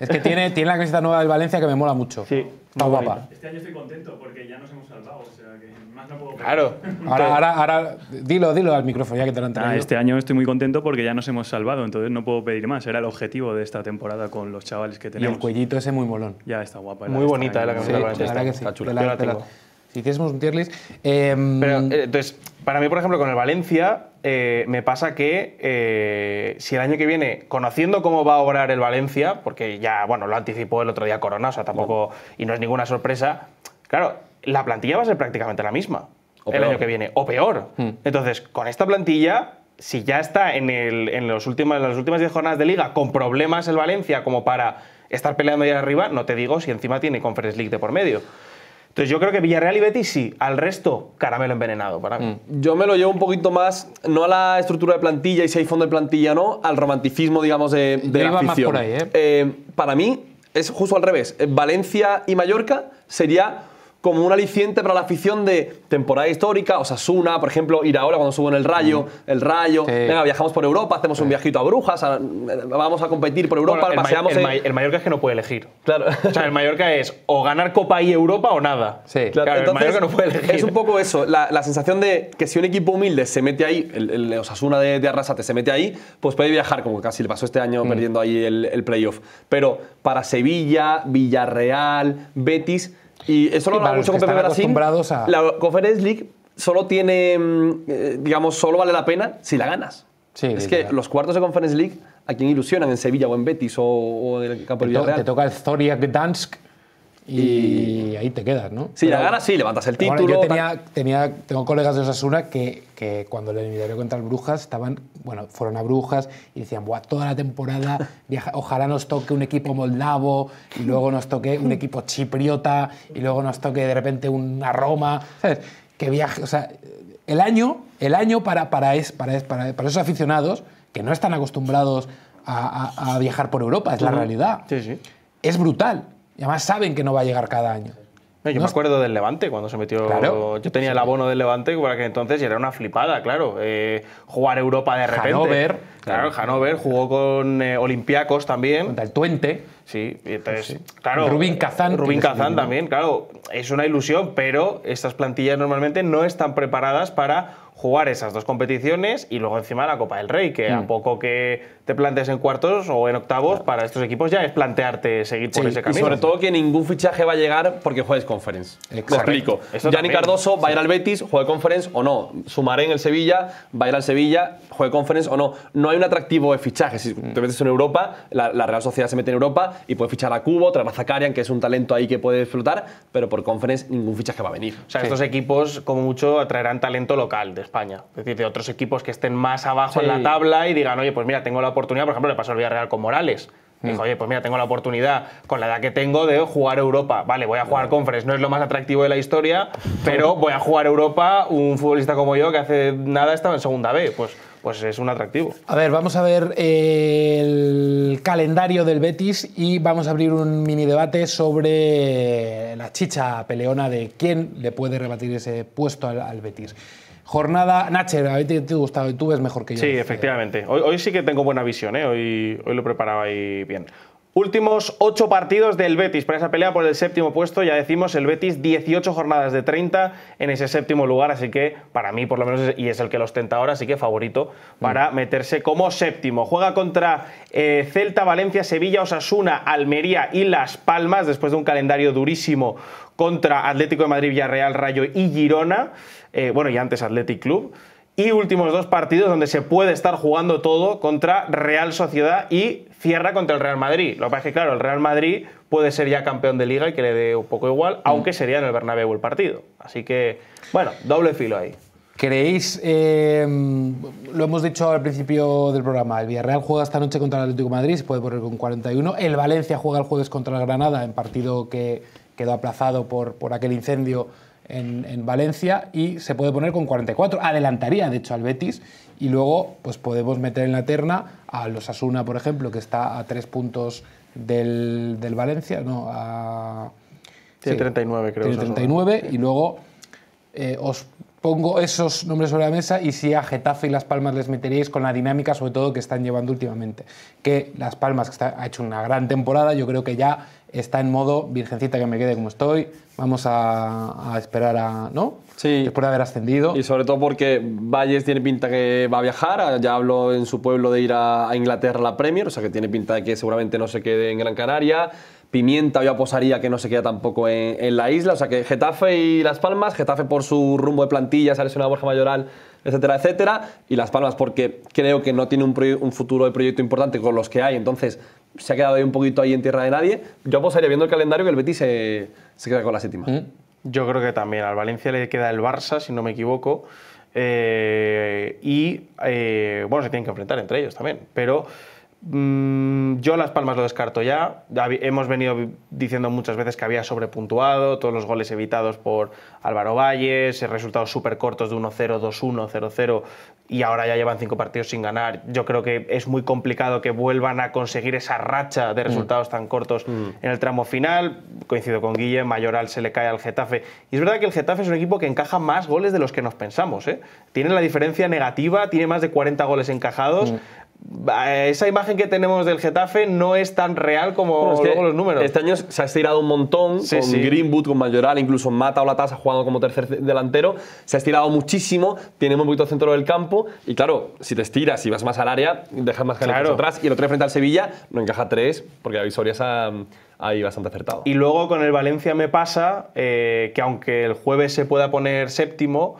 Es, que, tiene, tiene la camiseta nueva del Valencia que me mola mucho. Sí. Está guapa. Este año estoy contento porque ya nos hemos salvado, o sea que más no puedo. Claro. Ahora, ahora, ahora, dilo, dilo al micrófono ya que te lo han traído. este año estoy muy contento porque ya nos hemos salvado, entonces no puedo pedir más. Era el objetivo de esta temporada con los chavales que tenemos. Y el cuellito ese muy molón. Ya está guapa. Muy bonita eh, la camiseta. Sí, está, sí. está, chula. la tengo. Si hiciésemos un tier list. Pero, em, eh, entonces, para mí, por ejemplo, con el Valencia, eh, me pasa que eh, si el año que viene, conociendo cómo va a obrar el Valencia, porque ya, bueno, lo anticipó el otro día Corona, tampoco. y no es ninguna sorpresa, claro, la plantilla va a ser prácticamente la misma el año que viene, o peor. Hmm. Entonces, con esta plantilla. Si ya está en, los últimos, en las últimas 10 jornadas de liga con problemas el Valencia como para estar peleando ahí arriba, no te digo si encima tiene Conference League de por medio. Entonces yo creo que Villarreal y Betis sí, al resto caramelo envenenado para mí. Mm. Yo me lo llevo un poquito más, no a la estructura de plantilla y si hay fondo de plantilla no, al romanticismo, digamos, de, la afición. ¿eh? Eh, para mí es justo al revés. Eh, Valencia y Mallorca sería como un aliciente para la afición de temporada histórica, Osasuna, por ejemplo, ir ahora cuando subo en el Rayo, el Rayo, venga, viajamos por Europa, hacemos un viajito a Brujas, eh, vamos a competir por Europa, el paseamos. Mallorca es que no puede elegir. Claro. O sea, el Mallorca es o ganar Copa y Europa o nada. Sí, claro. Es un poco eso, la, sensación de que si un equipo humilde se mete ahí, el, Osasuna de, de, Arrasate se mete ahí, pues puede viajar, como casi le pasó este año mm. perdiendo ahí el playoff. Pero para Sevilla, Villarreal, Betis y eso lo hablamos con Pepe A... La Conference League solo tiene, mm, eh, digamos, solo vale la pena si la ganas. es que los cuartos de Conference League, ¿a quien ilusionan? ¿En Sevilla o en Betis o, en el campo de Villarreal? Te toca el Zoria Gdansk y, ahí te quedas, ¿no? Si Pero, la gana sí, levantas el título. yo tenía, tenía, tengo colegas de Osasuna que, que cuando le eliminaron contra el Brujas estaban, bueno, fueron a Brujas y decían, toda la temporada, ojalá nos toque un equipo moldavo y luego nos toque un equipo chipriota y luego nos toque de repente una Roma, ¿sabes? Que viaje, o sea, el año, el año para, para, es, para, es, para, para esos aficionados que no están acostumbrados a, a viajar por Europa, es la realidad. Sí, sí. Es brutal y además saben que no va a llegar cada año. yo me acuerdo del Levante cuando se metió. Yo tenía el abono del Levante para que entonces era una flipada, claro. Eh, jugar Europa de repente. Hanover. Claro, Hanover jugó con eh, Olympiacos también. Contra el Tuente. Sí, entonces, claro. Rubín Kazán. Rubín Kazán también, claro. Es una ilusión, pero estas plantillas normalmente no están preparadas para jugar esas dos competiciones y luego encima la Copa del Rey, que a mm. poco que te plantes en cuartos o en octavos, para estos equipos ya es plantearte seguir por ese camino. Y sobre todo que ningún fichaje va a llegar porque juegues Conference. Exacto. explico. Gianni Cardoso va a ir al Betis, ...juega Conference o no. Sumaré en el Sevilla, va a ir al Sevilla, ...juega Conference o no. No hay un atractivo de fichaje. Si te metes en Europa, la, Real Sociedad se mete en Europa y puede fichar a Cubo, traer a Zakarian, que es un talento ahí que puede disfrutar, pero por Conference ningún fichaje va a venir. O sea, estos equipos como mucho atraerán talento local España. Es decir, de otros equipos que estén más abajo en la tabla y digan, oye, pues mira, tengo la oportunidad, por ejemplo, le pasó al Villarreal con Morales. Mm. Dijo, oye, pues mira, tengo la oportunidad con la edad que tengo de jugar Europa. Vale, voy a jugar mm. Conference, no es lo más atractivo de la historia, pero voy a jugar Europa un futbolista como yo que hace nada estaba en segunda B. Pues, pues es un atractivo. A ver, vamos a ver eh, el calendario del Betis y vamos a abrir un mini debate sobre la chicha peleona de quién le puede rebatir ese puesto al Betis. Jornada. Nacher, a ti te gustado y tú ves mejor que yo. Sí, efectivamente. Hoy, sí que tengo buena visión, ¿eh? hoy, lo preparaba ahí bien. Últimos ocho partidos del Betis para esa pelea por el séptimo puesto. Ya decimos, el Betis 18 jornadas de 30 en ese séptimo lugar, así que para mí por lo menos, y es el que lo ostenta ahora, así que favorito para mm. meterse como séptimo. Juega contra eh, Celta, Valencia, Sevilla, Osasuna, Almería y Las Palmas, después de un calendario durísimo contra Atlético de Madrid, Villarreal, Rayo y Girona. Eh, bueno, y antes Athletic Club. Y últimos dos partidos donde se puede estar jugando todo contra Real Sociedad y cierra contra el Real Madrid. Lo que pasa es que, claro, el Real Madrid puede ser ya campeón de liga y que le dé un poco igual, mm. aunque sería en el Bernabéu el partido. Así que, bueno, doble filo ahí. ¿Creéis, eh, lo hemos dicho al principio del programa, el Villarreal juega esta noche contra el Atlético Madrid, se puede poner con 41, el Valencia juega el jueves contra el Granada en partido que quedó aplazado por, por aquel incendio en, Valencia y se puede poner con 44. Adelantaría, de hecho, al Betis y luego pues podemos meter en la terna a los Asuna, por ejemplo, que está a tres puntos del, Valencia, no, a... Tiene 39, creo. 39 y luego eh, os pongo esos nombres sobre la mesa y si a Getafe y Las Palmas les meteríais con la dinámica, sobre todo, que están llevando últimamente. Que Las Palmas, ha hecho una gran temporada, yo creo que ya está en modo, virgencita que me quede como estoy, vamos a, esperar a... ¿no? Sí. Después de haber ascendido. Y sobre todo porque Valles tiene pinta que va a viajar, ya habló en su pueblo de ir a, Inglaterra a la Premier, o sea que tiene pinta de que seguramente no se quede en Gran Canaria. Pimienta yo aposaría que no se queda tampoco en, la isla. O sea que Getafe y Las Palmas, Getafe por su rumbo de plantilla, se ha Borja Mayoral, etcétera, etcétera. Y Las Palmas porque creo que no tiene un, futuro de proyecto importante con los que hay. Entonces se ha quedado ahí un poquito ahí en tierra de nadie. Yo aposaría viendo el calendario que el Betis se, queda con la séptima. Mm. Yo creo que también al Valencia le queda el Barça, si no me equivoco. Eh, y eh, bueno, se tienen que enfrentar entre ellos también. Pero Mm, yo Las Palmas lo descarto ya. Hemos venido diciendo muchas veces que había sobrepuntuado, todos los goles evitados por Álvaro Valles, eh, resultados súper cortos de 1-0, 2-1, 0-0 y ahora ya llevan cinco partidos sin ganar. Yo creo que es muy complicado que vuelvan a conseguir esa racha de mm. resultados tan cortos mm. en el tramo final. Coincido con Guille, Mayoral se le cae al Getafe. Y es verdad que el Getafe es un equipo que encaja más goles de los que nos pensamos. ¿eh? Tiene la diferencia negativa, tiene más de 40 goles encajados. Eh, esa imagen que tenemos del Getafe no es tan real como los números. Este año se ha estirado un montón con Greenwood, con Mayoral, incluso Mata o tasa jugando como tercer delantero. Se ha estirado muchísimo, tiene muy poquito centro del campo y claro, si te estiras y vas más al área, dejas más canales atrás y el otro frente al Sevilla no encaja tres porque la visoria ahí bastante acertado. Y luego con el Valencia me pasa eh, que aunque el jueves se pueda poner séptimo,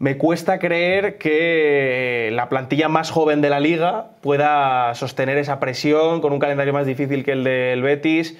me cuesta creer que la plantilla más joven de la liga pueda sostener esa presión con un calendario más difícil que el del Betis.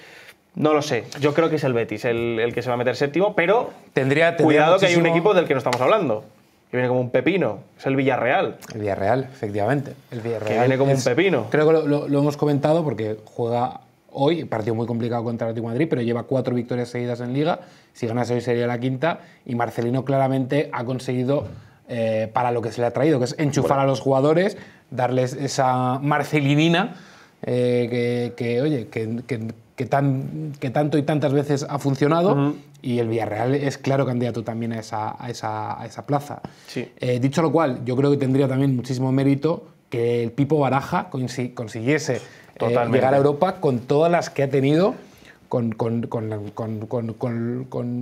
No lo sé, yo creo que es el Betis el, que se va a meter séptimo, pero tendría, cuidado que hay un equipo del que no estamos hablando que viene como un pepino, es el Villarreal. El Villarreal, efectivamente. El Villarreal. Que viene como un pepino. Creo que lo, hemos comentado porque juega hoy, partido muy complicado contra el Atlético Madrid, pero lleva cuatro victorias seguidas en Liga, si ganase hoy sería la quinta, y Marcelino claramente ha conseguido eh, para lo que se le ha traído, que es enchufar a los jugadores, darles esa marcelinina eh, que, oye, que, tan, que tanto y tantas veces ha funcionado. Y el Villarreal es claro candidato también a esa, a esa, plaza. Eh, dicho lo cual, yo creo que tendría también muchísimo mérito que el Pipo Baraja consiguiese llegar a Europa con todas las que ha tenido. Con,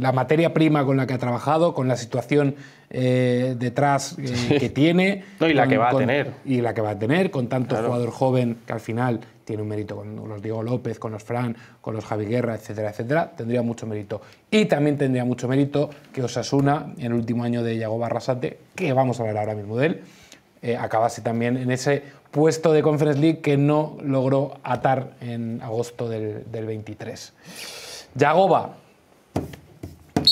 la, materia prima con la que ha trabajado, con la situación eh, detrás eh, que tiene. y la que va a tener. Y la que va a tener, con tanto jugador joven que al final tiene un mérito, con los Diego López, con los Fran, con los Javi Guerra, etcétera, etcétera, tendría mucho mérito. Y también tendría mucho mérito que Osasuna, en el último año de Yago Barrasate, que vamos a ver ahora mismo de él, eh, acabase también en ese puesto de Conference League que no logró atar en agosto del, 23. Yagoba.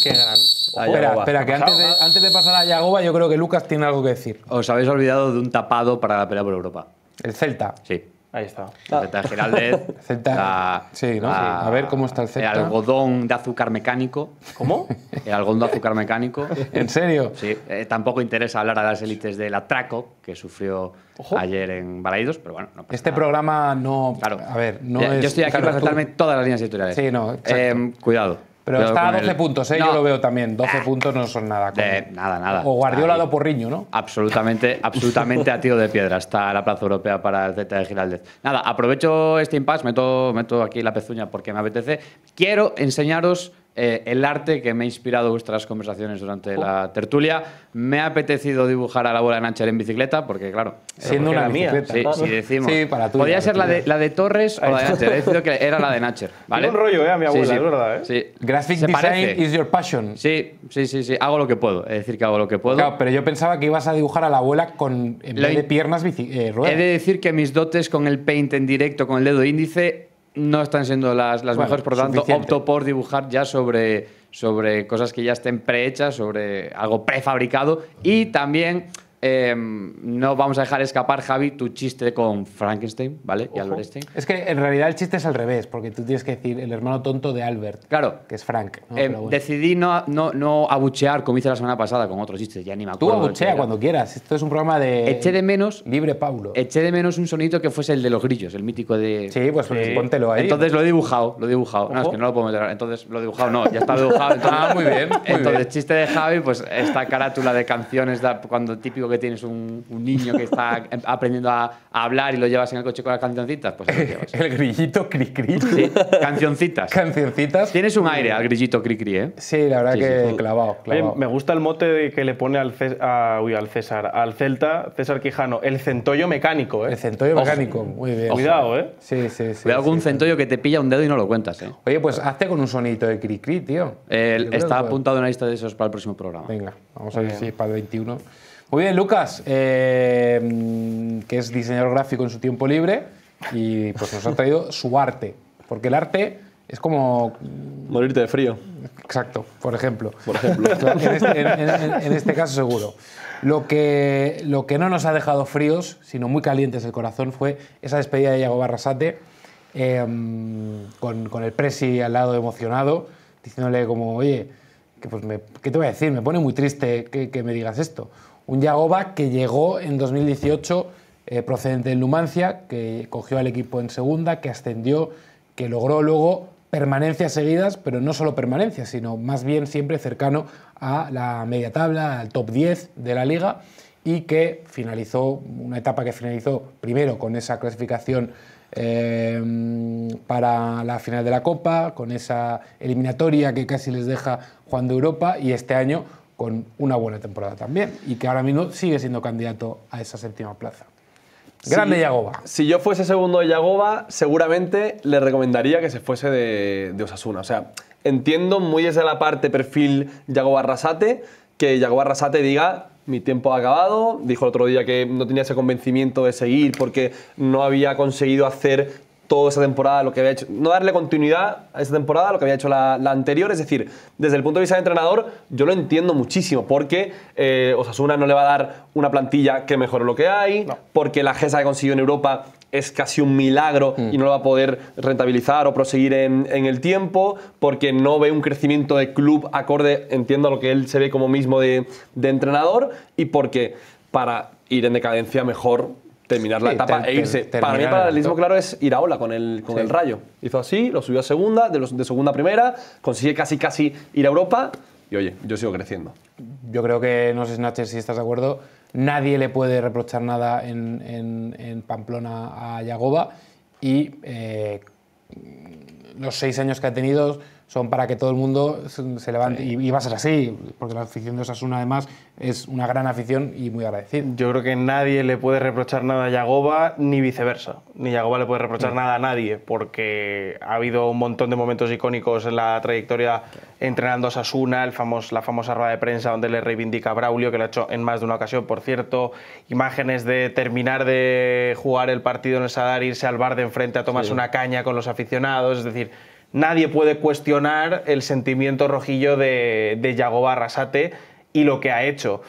Qué gran. Espera, espera, que antes de, antes de pasar a Yagoba, yo creo que Lucas tiene algo que decir. Os habéis olvidado de un tapado para la pelea por Europa. El Celta. Sí. Ahí está. La Zeta de Zeta. sí, ¿no? A ver cómo está el Zeta. El algodón de azúcar mecánico. ¿Cómo? El algodón de azúcar mecánico. ¿En serio? Sí. Eh, tampoco interesa hablar a las élites del atraco que sufrió ayer en Balaidos, pero bueno. este programa no. Claro. A ver, no Yo, es, yo estoy aquí para aceptarme todas las líneas editoriales. Sí, no. Em, cuidado. Pero está a 12 puntos, ¿eh? yo lo veo también. 12 eh. puntos no son nada. nada, nada. O Guardiola por do Porriño, ¿no? Absolutamente, absolutamente a tiro de piedra está la plaza europea para el Z de Giraldez. Nada, aprovecho este impasse, meto, meto aquí la pezuña porque me apetece. Quiero enseñaros eh, el arte que me ha inspirado vuestras conversaciones durante oh. la tertulia. Me ha apetecido dibujar a la abuela de Nacher en bicicleta, porque claro... Siendo una mía. si decimos... Podía ser la de, Torres o la de Nacher. He que era la de Nacher, un rollo, ¿eh? A mi abuela, es verdad, ¿eh? Graphic design is your passion. Sí, sí, sí, Hago lo que puedo. Es decir, que hago lo que puedo. Claro, pero yo pensaba que ibas a dibujar a la abuela con, en vez de piernas, eh, ruedas. He de decir que mis dotes con el paint en directo, con el dedo índice, no están siendo las, las mejores, por lo tanto, opto por dibujar ya sobre, sobre cosas que ya estén prehechas, sobre algo prefabricado y también Em, no vamos a dejar escapar, Javi, tu chiste con Frankenstein, ¿vale? Y Albert Stein. Es que en realidad el chiste es al revés, porque tú tienes que decir el hermano tonto de Albert. Claro. Que es Frank. Em, decidí no, no, abuchear, como hice la semana pasada con otro chiste, ya ni me acuerdo. Tú abuchea cuando quieras. Esto es un programa de. Eche de menos. Libre Paulo. Eché de menos un sonido que fuese el de los grillos, el mítico de. Sí, pues, pues ahí. Entonces lo he dibujado, lo he dibujado. No, es que no lo puedo meter. Entonces lo he dibujado, no, ya está dibujado. Ah, muy bien. entonces, chiste de Javi, pues esta carátula de canciones, cuando típico que tienes un, niño que está aprendiendo a, hablar y lo llevas en el coche con las cancioncitas, pues llevas. el grillito cri cri. cancioncitas. Cancioncitas. Tienes un aire al grillito cri cri, ¿eh? Sí, la verdad que clavado. me gusta el mote que le pone al, César, al César, Celta, César Quijano, el centollo mecánico, ¿eh? El centollo mecánico, muy bien. Cuidado, ¿eh? Sí, sí, sí. Cuidado algún centollo que te pilla un dedo y no lo cuentas, ¿eh? Oye, pues hazte con un sonito de cri cri, tío. está apuntado en la lista de esos para el próximo programa. Venga, vamos a ver si es para el 21. Muy bien, Lucas, eh, que es diseñador gráfico en su tiempo libre y pues nos ha traído su arte, porque el arte es como... Morirte de frío. Exacto, por ejemplo. Por ejemplo. Este, en este, caso seguro. Lo que, lo que no nos ha dejado fríos, sino muy calientes el corazón, fue esa despedida de Iago Barrasate em, con, con, el presi al lado emocionado, diciéndole como, oye, que pues ¿qué te voy a decir? Me pone muy triste que me digas esto. Un Yagoba que llegó en 2018 eh, procedente del Numancia, que cogió al equipo en segunda, que ascendió, que logró luego permanencias seguidas, pero no solo permanencias, sino más bien siempre cercano a la media tabla, al top 10 de la liga, y que finalizó, una etapa que finalizó primero con esa clasificación eh, para la final de la Copa, con esa eliminatoria que casi les deja Juan de Europa, y este año con una buena temporada también y que ahora mismo sigue siendo candidato a esa séptima plaza. Grande Yagoba. Si yo fuese segundo de Yagoba, seguramente le recomendaría que se fuese de, Osasuna. O sea, entiendo muy desde la parte perfil Yagoba rasate que Yagoba rasate diga mi tiempo ha acabado. Dijo el otro día que no tenía ese convencimiento de seguir porque no había conseguido hacer toda esa temporada, lo que había hecho, no darle continuidad a esa temporada, lo que había hecho la, anterior. Es decir, desde el punto de vista de entrenador, yo lo entiendo muchísimo, porque eh, Osasuna no le va a dar una plantilla que mejore lo que hay, porque la GESA que consiguió en Europa es casi un milagro mm. y no lo va a poder rentabilizar o proseguir en, el tiempo, porque no ve un crecimiento de club acorde, entiendo lo que él se ve como mismo de entrenador, y porque para ir en decadencia mejor terminar la etapa e irse. para mí el paralelismo claro es ir a ola con el, con el rayo. Hizo así, lo subió a segunda, de, los, de segunda a primera, consigue casi casi ir a Europa y oye, yo sigo creciendo. Yo creo que, no sé Snatcher, si estás de acuerdo, nadie le puede reprochar nada en, Pamplona a Yagoba y eh, los seis años que ha tenido son para que todo el mundo se levante. Y, va a ser así, porque la afición de Osasuna además es una gran afición y muy agradecida. Yo creo que nadie le puede reprochar nada a Yagoba, ni viceversa. Ni Yagoba le puede reprochar nada a nadie, porque ha habido un montón de momentos icónicos en la trayectoria entrenando a Osasuna, el famoso, la famosa rueda de prensa donde le reivindica Braulio, que lo ha hecho en más de una ocasión, por cierto. Imágenes de terminar de jugar el partido en el Sadar, irse al bar de enfrente a tomarse una caña con los aficionados, es decir nadie puede cuestionar el sentimiento rojillo de, Yagoba Arrasate y lo que ha hecho.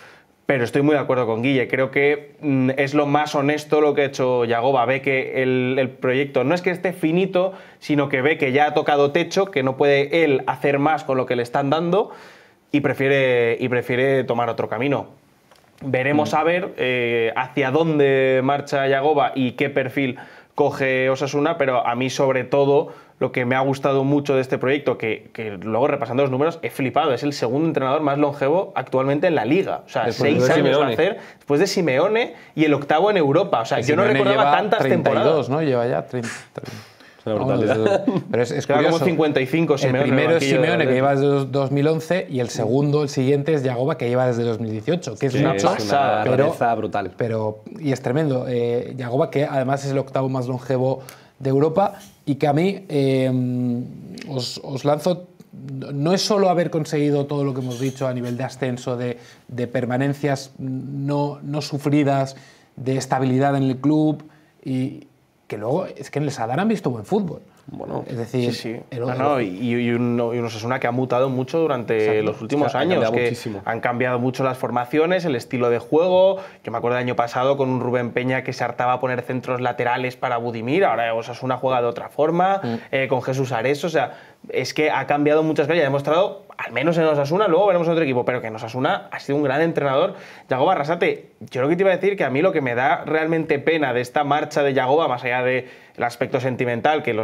Pero estoy muy de acuerdo con Guille, creo que mm, es lo más honesto lo que ha hecho Yagoba. Ve que el, proyecto no es que esté finito, sino que ve que ya ha tocado techo, que no puede él hacer más con lo que le están dando y prefiere, y prefiere tomar otro camino. Veremos mm. a ver eh, hacia dónde marcha Yagoba y qué perfil coge Osasuna, pero a mí sobre todo lo que me ha gustado mucho de este proyecto, que, luego repasando los números he flipado, es el segundo entrenador más longevo actualmente en la liga. O sea, seis años hacer después de Simeone y el octavo en Europa. O sea, yo no recordaba tantas 32, temporadas. ¿no? Lleva ya 30. Pero es, es claro, 55 Simeone. El primero es Simeone, que lleva desde 2011, y el segundo, el siguiente, es Yagoba, que lleva desde 2018, que es sí, una pasada. brutal. Pero, y es tremendo. Eh, Yagoba, que además es el octavo más longevo de Europa, y que a mí eh, os, lanzo, no es solo haber conseguido todo lo que hemos dicho a nivel de ascenso, de, permanencias no, no sufridas, de estabilidad en el club, y que luego es que en el Sadar han visto buen fútbol. Bueno, es decir, sí, y, un, Osasuna que ha mutado mucho durante los últimos años, que han cambiado mucho las formaciones, el estilo de juego. Yo me acuerdo del año pasado con un Rubén Peña que se hartaba a poner centros laterales para Budimir, ahora Osasuna juega de otra forma, mm. eh, con Jesús Ares, o sea, es que ha cambiado muchas veces y ha demostrado, al menos en Osasuna, luego veremos en otro equipo, pero que en Osasuna ha sido un gran entrenador. Yagoba Arrasate, yo lo que te iba a decir que a mí lo que me da realmente pena de esta marcha de Yagoba, más allá del aspecto sentimental, que lo,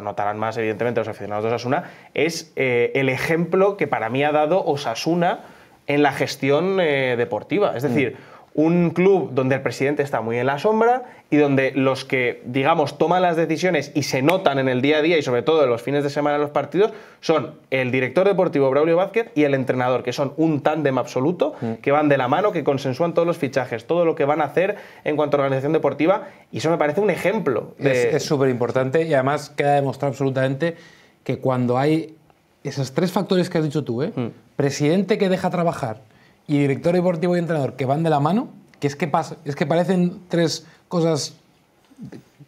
notarán más evidentemente los aficionados de Osasuna, es eh, el ejemplo que para mí ha dado Osasuna en la gestión eh, deportiva. Es decir, un club donde el presidente está muy en la sombra y donde los que, digamos, toman las decisiones y se notan en el día a día y sobre todo en los fines de semana de los partidos son el director deportivo Braulio Vázquez y el entrenador, que son un tándem absoluto, mm. que van de la mano, que consensúan todos los fichajes, todo lo que van a hacer en cuanto a organización deportiva y eso me parece un ejemplo. Es súper importante y además queda demostrado absolutamente que cuando hay esos tres factores que has dicho tú, ¿eh? Mm. presidente que deja trabajar, y director deportivo y entrenador que van de la mano, que es que, pasa, es que parecen tres cosas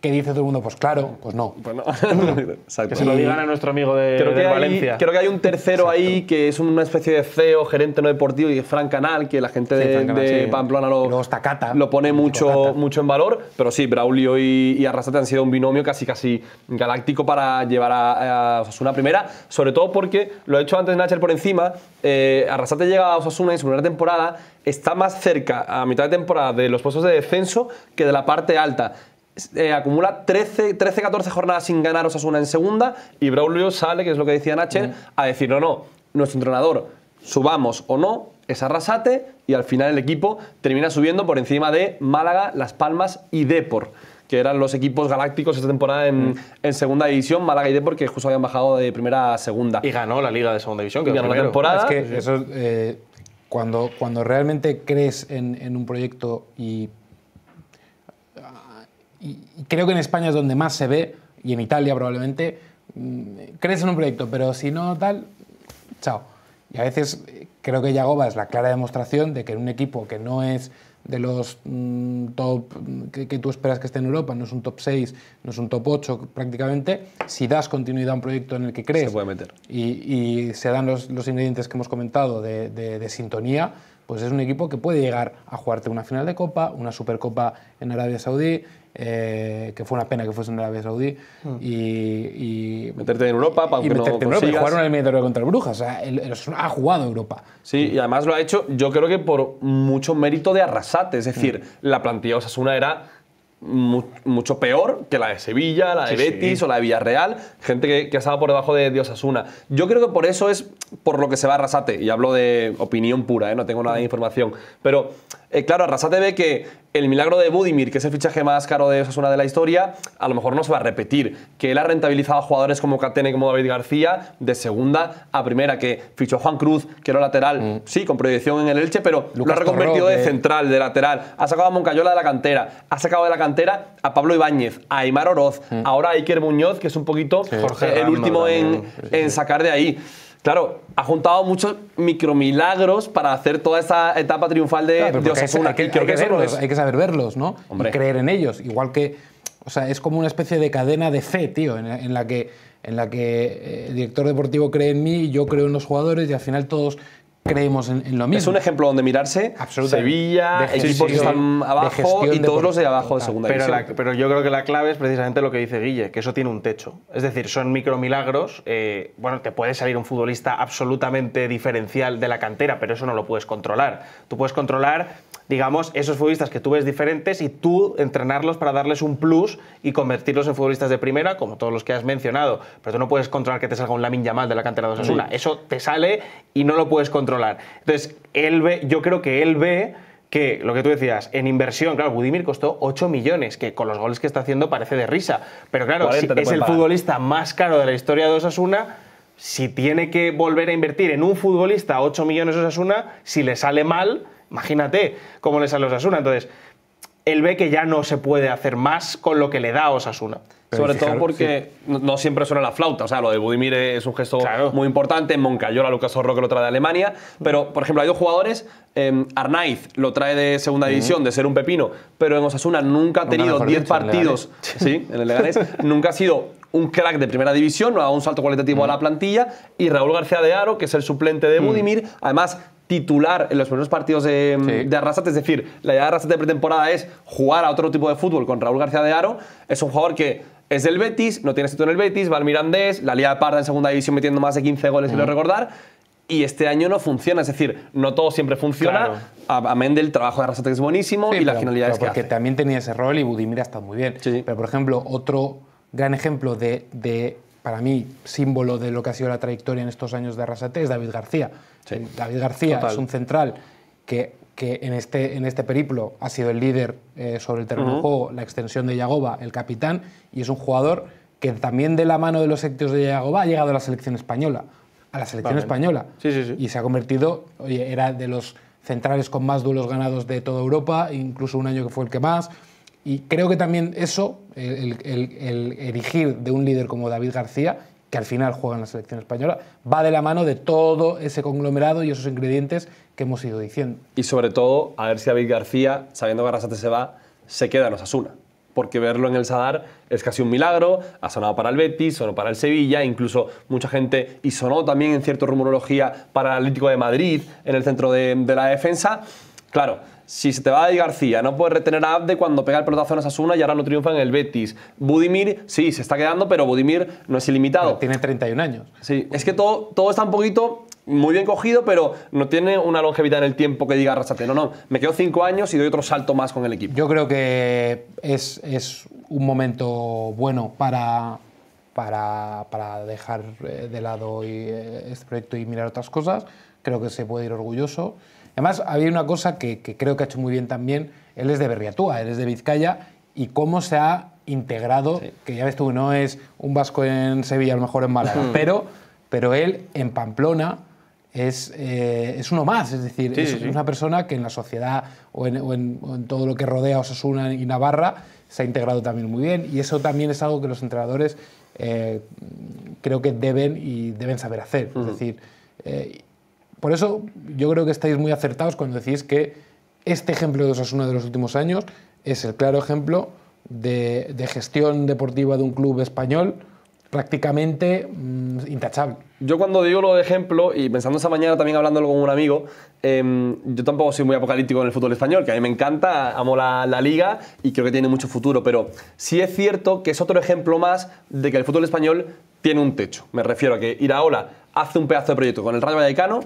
¿Qué dice todo el mundo? Pues claro, pues no. Pues que se lo digan a nuestro amigo de, creo que hay, Valencia. Creo que hay un tercero ahí que es una especie de CEO, gerente no deportivo, y Fran Canal, que la gente de, Pamplona lo, pone mucho, mucho en valor. Pero sí, Braulio y, Arrasate han sido un binomio casi casi galáctico para llevar a, a primera, sobre todo porque, lo he hecho antes Nacher por encima, eh, Arrasate llega a Osasuna en su primera temporada, está más cerca a mitad de temporada de los puestos de descenso que de la parte alta. Eh, acumula 13, 14 jornadas sin ganar una en segunda y Braulio sale, que es lo que decía Nacher, mm. a decir, no, no, nuestro entrenador, subamos o no, es Arrasate y al final el equipo termina subiendo por encima de Málaga, Las Palmas y Depor que eran los equipos galácticos esta temporada en, mm. segunda división, Málaga y Depor, que justo habían bajado de primera a segunda. Y ganó la liga de segunda división, que ganó temporada. Es que eso, eh, cuando, cuando realmente crees en, en un proyecto y y creo que en España es donde más se ve, y en Italia probablemente, mm, crees en un proyecto, pero si no tal, chao. Y a veces eh, creo que Yagoba es la clara demostración de que en un equipo que no es de los mm, top mm, que, tú esperas que esté en Europa, no es un top 6, no es un top 8 prácticamente, si das continuidad a un proyecto en el que crees se puede meter. Y, se dan los, los, ingredientes que hemos comentado de, de sintonía, pues es un equipo que puede llegar a jugarte una final de Copa, una Supercopa en Arabia Saudí, eh, que fue una pena que fuese en Arabia Saudí. Hmm. Y, meterte en Europa, para y, en Europa contra el Brujas. O sea, ha jugado Europa. Sí, y además lo ha hecho, yo creo que por mucho mérito de Arrasate. Es decir, hmm. la plantilla Osasuna era mucho peor que la de Sevilla, la de Betis o la de Villarreal, gente que, que estaba por debajo de Dios Asuna. Yo creo que por eso es por lo que se va Arrasate, y hablo de opinión pura, ¿eh? no tengo nada de hmm. información, pero eh, claro, Arrasate ve que el milagro de Budimir, que es el fichaje más caro de Osasuna de la historia, a lo mejor no se va a repetir. Que él ha rentabilizado a jugadores como Catene como David García de segunda a primera, que fichó Juan Cruz, que era lateral, mm. sí, con proyección en el Elche, pero lo ha reconvertido de central, de lateral. Ha sacado a Moncayola de la cantera, ha sacado de la cantera a Pablo Ibáñez, a Aymar Oroz, mm. ahora a Iker Muñoz, que es un poquito eh, el último en sacar de ahí. Claro, ha juntado muchos micromilagros para hacer toda esa etapa triunfal de, es Osasuna. Hay que, que, hay, que, saber verlos, ¿no? creer en ellos. Igual que, o sea, es como una especie de cadena de fe, tío, en, la que en la que eh, el director deportivo cree en mí, y yo creo en los jugadores y al final todos creemos en, lo mismo. Es un ejemplo donde mirarse. Sevilla, equipos que están abajo y todos los de abajo de segunda pero pero yo creo que la clave es precisamente lo que dice Guille, que eso tiene un techo. Es decir, son micromilagros. Eh, bueno, te puede salir un futbolista absolutamente diferencial de la cantera, pero eso no lo puedes controlar. Tú puedes controlar digamos, esos futbolistas que tú ves diferentes y tú entrenarlos para darles un plus y convertirlos en futbolistas de primera, como todos los que has mencionado. Pero tú no puedes controlar que te salga un Lamin Yamal de la cantera de Osasuna. Eso te sale y no lo puedes controlar. Entonces, él ve, yo creo que él ve que lo que tú decías, en inversión, claro, Budimir costó 8 millones, que con los goles que está haciendo parece de risa. Pero claro, es el futbolista más caro de la historia de Osasuna si tiene que volver a invertir en un futbolista 8 millones de Osasuna, si le sale mal, Imagínate cómo le sale a Osasuna. Entonces, él ve que ya no se puede hacer más con lo que le da a Osasuna. Sobre todo porque no siempre suena la flauta. O sea, lo de Budimir es un gesto muy importante. En Moncayola, Lucas Orro, que lo trae de Alemania. Pero, por ejemplo, hay dos jugadores. Em, Arnaiz lo trae de segunda división, de ser un pepino. Pero en Osasuna nunca ha tenido 10 partidos. sí, en el Leganés. nunca ha sido un crack de primera división, no ha dado un salto cualitativo a la plantilla. Y Raúl García de Aro, que es el suplente de Budimir, además titular en los primeros partidos de, mm, de, Arrasate. Es decir, la idea de Arrasate de pretemporada es jugar a otro tipo de fútbol con Raúl García de Aro. Es un jugador que es del Betis, no tiene sitio en el Betis, va al Mirandés, la Liga de Parda en segunda división metiendo más de 15 goles, si lo mm. recordar. Y este año no funciona, es decir, no todo siempre funciona. a Amén del trabajo de Arrasate que es buenísimo y la finalidad es que Porque también tenía ese rol y Budimir ha estado muy bien. pero, por ejemplo, otro gran ejemplo de, de para mí, símbolo de lo que ha sido la trayectoria en estos años de Arrasate es David García. David García es un central que, que, en, este, en este periplo ha sido el líder eh, sobre el terreno de juego, la extensión de Yagoba, el capitán, y es un jugador que también de la mano de los éxitos de Yagoba ha llegado a la selección española. A la selección española. Y se ha convertido, oye, era de los centrales con más duelos ganados de toda Europa, incluso un año que fue el que más. Y creo que también eso, el, el, erigir de un líder como David García, que al final juega en la selección española, va de la mano de todo ese conglomerado y esos ingredientes que hemos ido diciendo. Y sobre todo, a ver si David García, sabiendo que Arrasate se va, se queda en Osasuna. Porque verlo en el Sadar es casi un milagro. Ha sonado para el Betis, sonó para el Sevilla, incluso mucha gente, y sonó también en cierta rumorología para el Atlético de Madrid en el centro de, de la defensa. Claro, si se te va Di García, no puedes retener a Abde cuando pega el pelotazo en Asuna y ahora no triunfa en el Betis. Budimir, sí, se está quedando, pero Budimir no es ilimitado. tiene 31 años. Sí, es que todo, todo está un poquito muy bien cogido, pero no tiene una longevidad en el tiempo que diga Arrasate. No, no, me quedo 5 años y doy otro salto más con el equipo. Yo creo que es, un momento bueno para, para, para, dejar eh, de lado eh, este proyecto y mirar otras cosas. Creo que se puede ir orgulloso. Además, había una cosa que, creo que ha hecho muy bien también. Él es de Berriatúa, él es de Vizcaya, y cómo se ha integrado, que ya ves tú, no es un vasco en Sevilla, a lo mejor en Málaga, mm. pero, pero él en Pamplona es, eh, es uno más, es decir, es, una persona que en la sociedad o en, todo lo que rodea Osasuna y Navarra se ha integrado también muy bien y eso también es algo que los entrenadores eh, creo que deben y deben saber hacer, es decir, eh, por eso yo creo que estáis muy acertados cuando decís que este ejemplo de Osasuna de los últimos años es el claro ejemplo de, gestión deportiva de un club español prácticamente mm, intachable. Yo cuando digo lo de ejemplo, y pensando esta mañana también hablándolo con un amigo, em, yo tampoco soy muy apocalíptico en el fútbol español, que a mí me encanta, amo la, liga y creo que tiene mucho futuro, pero sí es cierto que es otro ejemplo más de que el fútbol español tiene un techo. Me refiero a que Iraola hace un pedazo de proyecto con el Rayo Vallecano,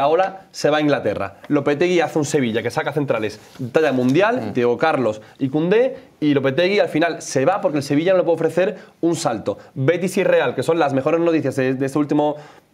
ahora se va a Inglaterra. Lopetegui hace un Sevilla que saca centrales talla mundial, mm. Diego Carlos y Cundé, y Lopetegui al final se va porque el Sevilla no le puede ofrecer un salto. Betis y Real, que son las mejores noticias de, esta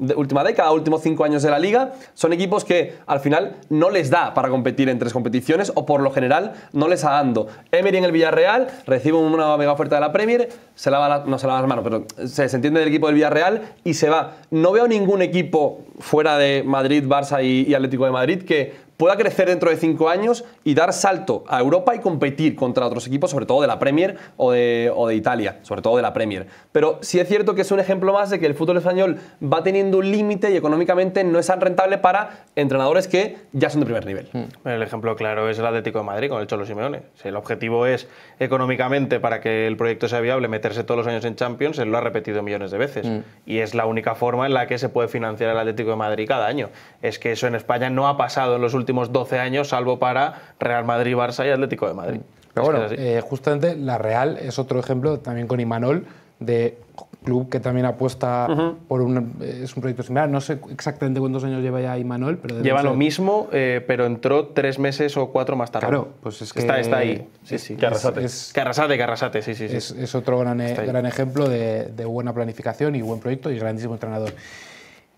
de última década, últimos cinco años de la liga, son equipos que al final no les da para competir en tres competiciones o por lo general no les ha dando. Emery en el Villarreal recibe una mega oferta de la Premier, se lava la, no se lava las manos, pero se, entiende del equipo del Villarreal y se va. No veo ningún equipo fuera de Madrid, Barça y Atlético de Madrid que pueda crecer dentro de cinco años y dar salto a Europa y competir contra otros equipos, sobre todo de la Premier o de, Italia, sobre todo de la Premier. Pero sí es cierto que es un ejemplo más de que el fútbol español va teniendo un límite y económicamente no es tan rentable para entrenadores que ya son de primer nivel. Hmm. El ejemplo claro es el Atlético de Madrid con el Cholo Simeone. Si el objetivo es económicamente para que el proyecto sea viable meterse todos los años en Champions, él lo ha repetido millones de veces. Hmm. Y es la única forma en la que se puede financiar el Atlético de Madrid cada año. Es que eso en España no ha pasado en los últimos 12 años, salvo para Real Madrid, Barça y Atlético de Madrid. Pero bueno, eh, justamente la Real es otro ejemplo, también con Imanol, de club que también apuesta por un, eh, es un proyecto similar. No sé exactamente cuántos años lleva ya Imanol, pero... Lleva lo mismo, eh, pero entró tres meses o cuatro más tarde. Claro, pues es que... Está, ahí, sí, sí. Carrasate. Carrasate, sí, sí. Es, otro gran, ejemplo de, de buena planificación y buen proyecto y grandísimo entrenador.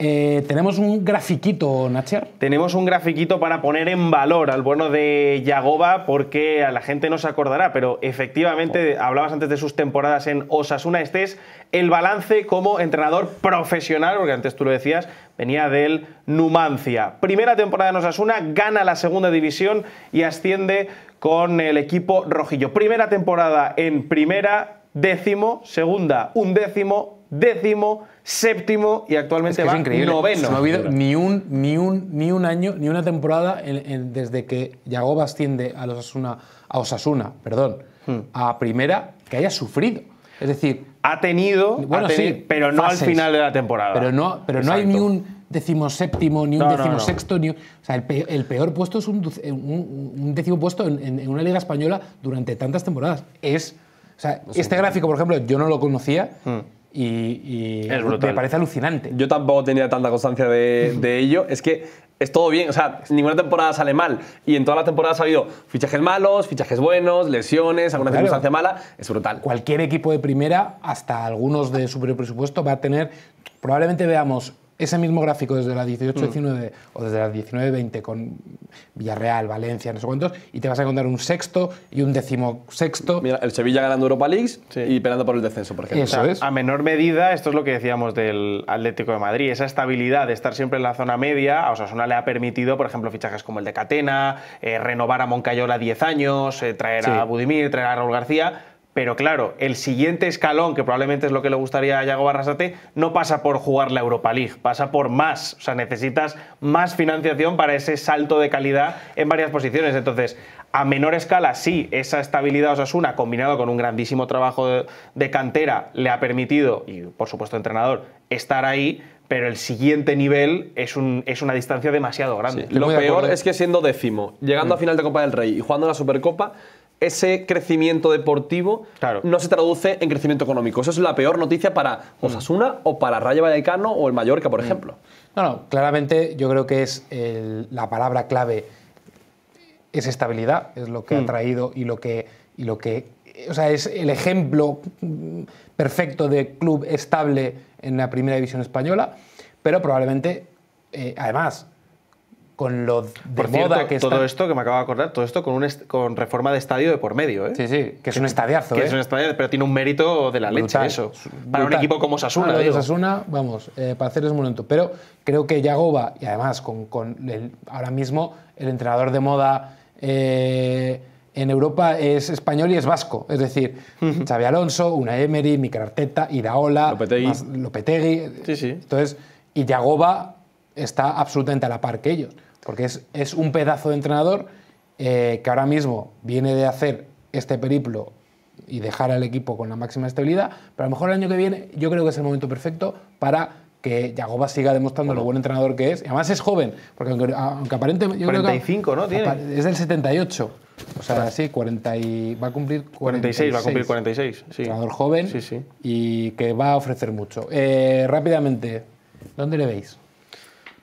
Eh, tenemos un grafiquito, Nacher. Tenemos un grafiquito para poner en valor al bueno de Yagoba, porque a la gente no se acordará, pero efectivamente, hablabas antes de sus temporadas en Osasuna, este es el balance como entrenador profesional, porque antes tú lo decías, venía del Numancia. Primera temporada en Osasuna, gana la segunda división y asciende con el equipo rojillo. Primera temporada en primera, décimo, segunda, un décimo, décimo, séptimo y actualmente es increíble. No ha habido ni un, ni un, ni un año, ni una temporada desde que Yagoba asciende a, los a Osasuna perdón, hmm. a primera que haya sufrido. Es decir, ha tenido, pero no al final de la temporada. Pero no, pero no hay ni un décimo séptimo, ni un décimo sexto. sea, el peor, puesto es un, décimo puesto en, una liga española durante tantas temporadas. Es este gráfico, por ejemplo, yo no lo conocía. Hmm y, me parece alucinante. Yo tampoco tenía tanta constancia de, ello. Es que es todo bien, o sea, ninguna temporada sale mal. Y en todas las temporadas ha habido fichajes malos, fichajes buenos, lesiones, alguna claro. circunstancia mala. Es brutal. Cualquier equipo de primera, hasta algunos de superior presupuesto, va a tener. Probablemente veamos ese mismo gráfico desde la 18-19 mm. o desde la 19-20 con Villarreal, Valencia, no sé cuántos, y te vas a encontrar un sexto y un décimo sexto. Mira, el Sevilla ganando Europa League y peleando por el descenso, por ejemplo. A menor medida, esto es lo que decíamos del Atlético de Madrid, esa estabilidad de estar siempre en la zona media, a zona le ha permitido, por ejemplo, fichajes como el de Catena, eh, renovar a Moncayola 10 años, eh, traer a Budimir, traer a Raúl García pero claro, el siguiente escalón, que probablemente es lo que le gustaría a Yago Barrasate, no pasa por jugar la Europa League, pasa por más. O sea, necesitas más financiación para ese salto de calidad en varias posiciones. Entonces, a menor escala, sí, esa estabilidad Osasuna, combinado con un grandísimo trabajo de, cantera, le ha permitido, y por supuesto entrenador, estar ahí, pero el siguiente nivel es, un, es una distancia demasiado grande. lo peor es que siendo décimo, llegando a mm. final de Copa del Rey y jugando la Supercopa, ese crecimiento deportivo no se traduce en crecimiento económico. Eso es la peor noticia para mm. Osasuna o para Rayo Vallecano o el Mallorca, por mm. ejemplo. No, no, claramente yo creo que es la palabra clave es estabilidad, es lo que ha mm. traído y lo que, lo que o sea, es el ejemplo perfecto de club estable en la primera división española, pero probablemente, eh, además, con lo de moda que está. Todo esto que me acabo de acordar, todo esto con, con reforma de estadio de por medio, ¿eh? Sí, sí, que es un estadiazo. Que es ¿eh? un pero tiene un mérito de la leche, eso. Para un equipo como Sasuna. vamos, eh, para hacerles es momento. Pero creo que Yagoba, y además con, ahora mismo el entrenador de moda. en Europa es español y es vasco. Es decir, Xavi Alonso, Una Emery, Mikel Arteta, Iraola, Lopetegui. Lopetegui. Entonces, y Yagoba está absolutamente a la par que ellos porque es, un pedazo de entrenador eh, que ahora mismo viene de hacer este periplo y dejar al equipo con la máxima estabilidad, pero a lo mejor el año que viene yo creo que es el momento perfecto para que Yagoba siga demostrando lo buen entrenador que es. Y además es joven, porque aunque, aparentemente... 45, ¿no? Tiene. Es del 78. O sea, sí, 40 va a cumplir 46. 46 va a cumplir 46, Entrenador joven y que va a ofrecer mucho. Eh, rápidamente, ¿dónde le veis?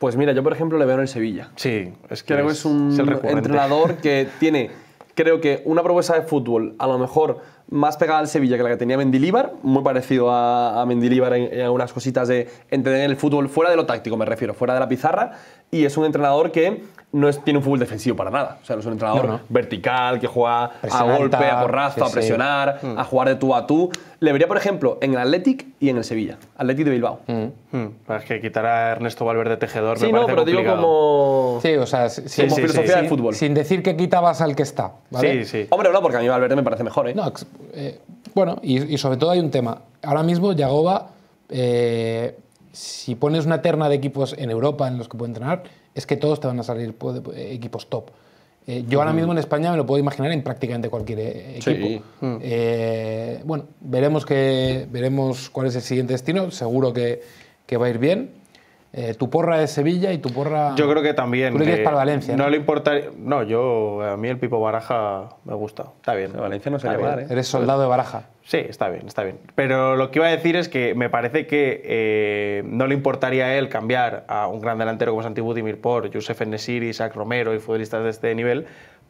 Pues mira, yo por ejemplo le veo en el Sevilla. Sí, es que es, un entrenador que tiene, creo que una propuesta de fútbol a lo mejor más pegada al Sevilla que la que tenía Mendilíbar, muy parecido a, a Mendilíbar en, algunas cositas de entender el fútbol fuera de lo táctico, me refiero, fuera de la pizarra, y es un entrenador que no tiene un fútbol defensivo para nada. O sea, no es un entrenador vertical que juega a golpe, a porrazo, a presionar, mm. a jugar de tú a tú. Le vería, por ejemplo, en el Athletic y en el Sevilla. Athletic de Bilbao. Mm. Mm. Es que quitar a Ernesto Valverde tejedor me parece no, pero digo como. Sí, o sea, filosofía del fútbol. Sin decir que quitabas al que está. Sí, sí. Hombre, no, porque a mí Valverde me parece mejor. ¿eh? Eh, bueno, y, sobre todo hay un tema. Ahora mismo, Yagoba, eh, si pones una terna de equipos en Europa en los que puede entrenar es que todos te van a salir eh, equipos top. Eh, yo ahora mismo en España me lo puedo imaginar en prácticamente cualquier eh, equipo. Mm. bueno, veremos, que, veremos cuál es el siguiente destino. Seguro que, que va a ir bien. Eh, tu porra es Sevilla y tu porra. Yo creo que también. para eh, Valencia. No, le importa. No, yo. A mí el Pipo Baraja me gusta. Está bien. Pero Valencia no se va ¿eh? Eres soldado de Baraja. Sí, está bien, está bien. Pero lo que iba a decir es que me parece que no le importaría a él cambiar a un gran delantero como Santi Budimir por Josef Nesiri, Isaac Romero y futbolistas de este nivel.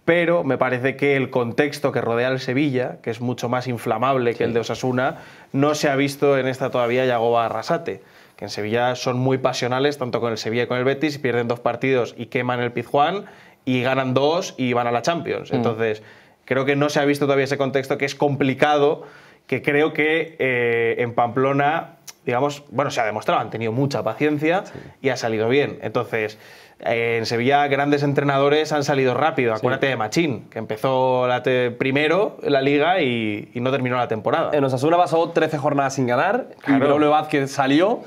Pero me parece que el contexto que rodea al Sevilla, que es mucho más inflamable que el de Osasuna, no se ha visto en esta todavía Yagoba Arrasate en Sevilla son muy pasionales, tanto con el Sevilla como con el Betis, pierden dos partidos y queman el Pizjuán, y ganan dos y van a la Champions. Mm. Entonces, creo que no se ha visto todavía ese contexto que es complicado, que creo que eh, en Pamplona, digamos, bueno, se ha demostrado, han tenido mucha paciencia y ha salido bien. Entonces, eh, en Sevilla grandes entrenadores han salido rápido. Acuérdate de Machín, que empezó la primero la liga y, no terminó la temporada. En Osasuna pasó 13 jornadas sin ganar, claro. y Vázquez salió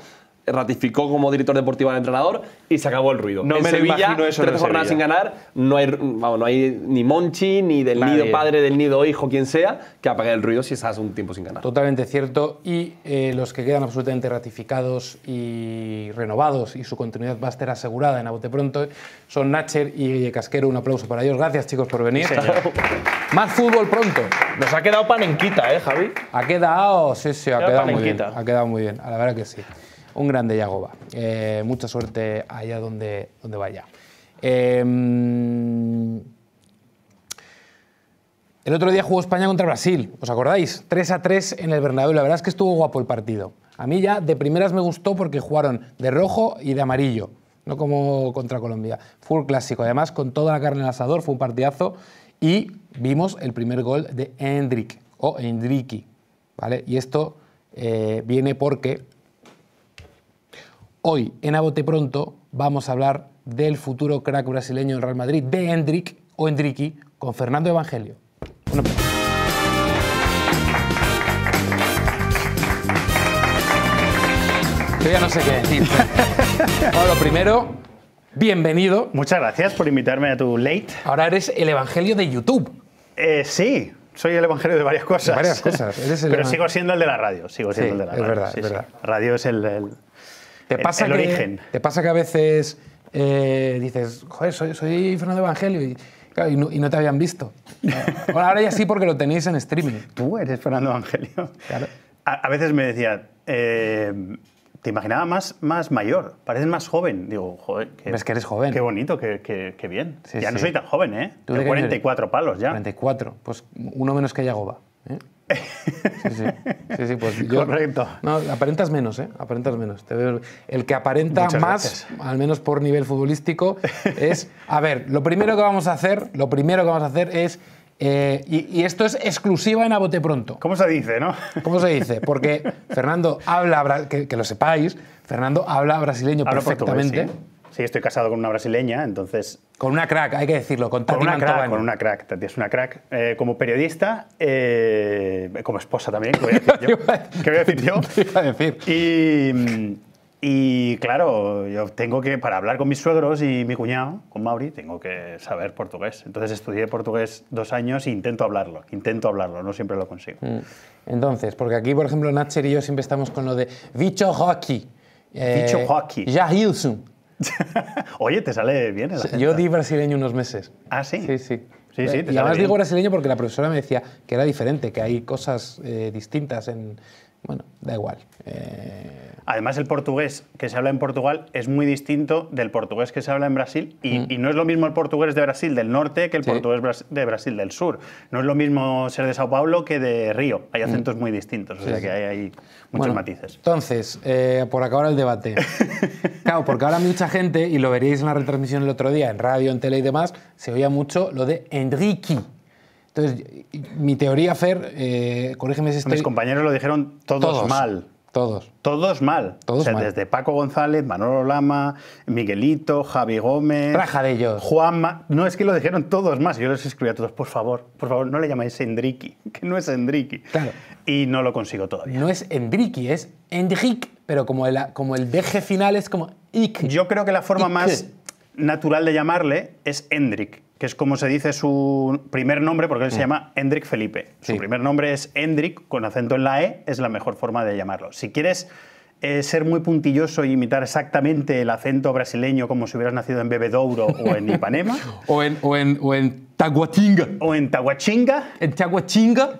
ratificó como director deportivo al entrenador y se acabó el ruido. en Sevilla, Tres jornadas sin ganar, no hay, no hay ni Monchi, ni del nido padre, del nido hijo, quien sea, que apague el ruido si estás un tiempo sin ganar. Totalmente cierto. Y eh, los que quedan absolutamente ratificados y renovados y su continuidad va a estar asegurada en Abote Pronto son Nacher y Casquero. Un aplauso para ellos. Gracias, chicos, por venir. Más fútbol pronto. Nos ha quedado panenquita, ¿eh, Javi? Ha quedado, sí, sí, ha quedado, quedado muy bien. Ha quedado muy bien, a la verdad que sí un grande eh, Yagoba. mucha suerte allá donde, donde vaya. Em, el otro día jugó España contra Brasil, ¿os acordáis? 3 a 3 en el Bernabéu. La verdad es que estuvo guapo el partido. A mí ya de primeras me gustó porque jugaron de rojo y de amarillo, no como contra Colombia. Fue un clásico, además con toda la carne en el asador, fue un partidazo y vimos el primer gol de Hendrik o Hendriki, ¿vale? Y esto eh, viene porque Hoy en Abote Pronto vamos a hablar del futuro crack brasileño en Real Madrid, de Hendrik o Hendriki, con Fernando Evangelio. Pues- Yo ya no sé qué decir. Bueno, primero, bienvenido. Muchas gracias por invitarme a tu late. Ahora eres el Evangelio de YouTube. Eh, sí, soy el evangelio de varias cosas. varias cosas. Pero sigo siendo el de la radio. Sigo siendo el de la radio. Es verdad, es verdad. Radio es el, ¿Te pasa que, ¿Te pasa que a veces eh, dices, joder, soy, Fernando Evangelio y, no, te habían visto? ahora ya sí porque lo tenéis en streaming. Tú eres Fernando Evangelio. A, veces me decía, eh, te imaginaba más, más mayor, pareces más joven. Digo, joder. Qué, que eres joven. Qué bonito, qué, bien. ya no soy tan joven, ¿eh? Tengo 44 palos ya. 44, pues uno menos que Yagoba. ¿eh? Sí, sí, sí, pues yo, Correcto. No, aparentas menos, ¿eh? Aparentas menos. el que aparenta más, al menos por nivel futbolístico, es... A ver, lo primero que vamos a hacer, lo primero que vamos a hacer es... Eh, y, esto es exclusiva en Abote Pronto. ¿Cómo se dice, no? ¿Cómo se dice? Porque Fernando habla, que, lo sepáis, Fernando habla brasileño perfectamente. Sí, estoy casado con una brasileña, entonces... Con una crack, hay que decirlo, con Tati con una Crack, con una crack, Tati es una crack. Eh, como periodista, eh, como esposa también, ¿qué voy a decir yo? ¿Qué voy a decir yo? Y, claro, yo tengo que, para hablar con mis suegros y mi cuñado, con Mauri, tengo que saber portugués. Entonces estudié portugués dos años e intento hablarlo, intento hablarlo, no siempre lo consigo. Mm. Entonces, porque aquí, por ejemplo, Nacher y yo siempre estamos con lo de bicho hockey. Eh, bicho hockey. Ya Hilson. Oye, te sale bien. yo di brasileño unos meses. Ah, sí. Sí, sí. y además digo brasileño porque la profesora me decía que era diferente, que hay cosas eh, distintas en, bueno, da igual. Eh. Además, el portugués que se habla en Portugal es muy distinto del portugués que se habla en Brasil y, mm. no es lo mismo el portugués de Brasil del norte que el portugués de Brasil del sur. No es lo mismo ser de Sao Paulo que de Río. Hay mm. acentos muy distintos, o sea que hay, muchos matices. Entonces, eh, por acabar el debate. claro, porque ahora mucha gente, y lo veréis en la retransmisión el otro día, en radio, en tele y demás, se oía mucho lo de Enrique. Entonces, mi teoría, Fer, eh, corrígeme si estoy... Mis compañeros lo dijeron todos, mal. Todos. Todos mal. Todos o sea, desde Paco González, Manolo Lama, Miguelito, Javi Gómez. Raja de ellos. Juanma. No, es que lo dijeron todos más. Yo les escribí a todos, por favor, por favor, no le llamáis Endriki, que no es Endriki. Claro. Y no lo consigo todavía. No es Endriki, es Endrik, pero como el, como el DG final es como Ik. Yo creo que la forma más natural de llamarle es Endrik que es como se dice su primer nombre, porque él se mm. llama Hendrik Felipe. Su primer nombre es Hendrik, con acento en la E, es la mejor forma de llamarlo. Si quieres eh, ser muy puntilloso y imitar exactamente el acento brasileño como si hubieras nacido en Bebedouro o en Ipanema. o, en, o, en, o en Taguatinga. O en Taguachinga. En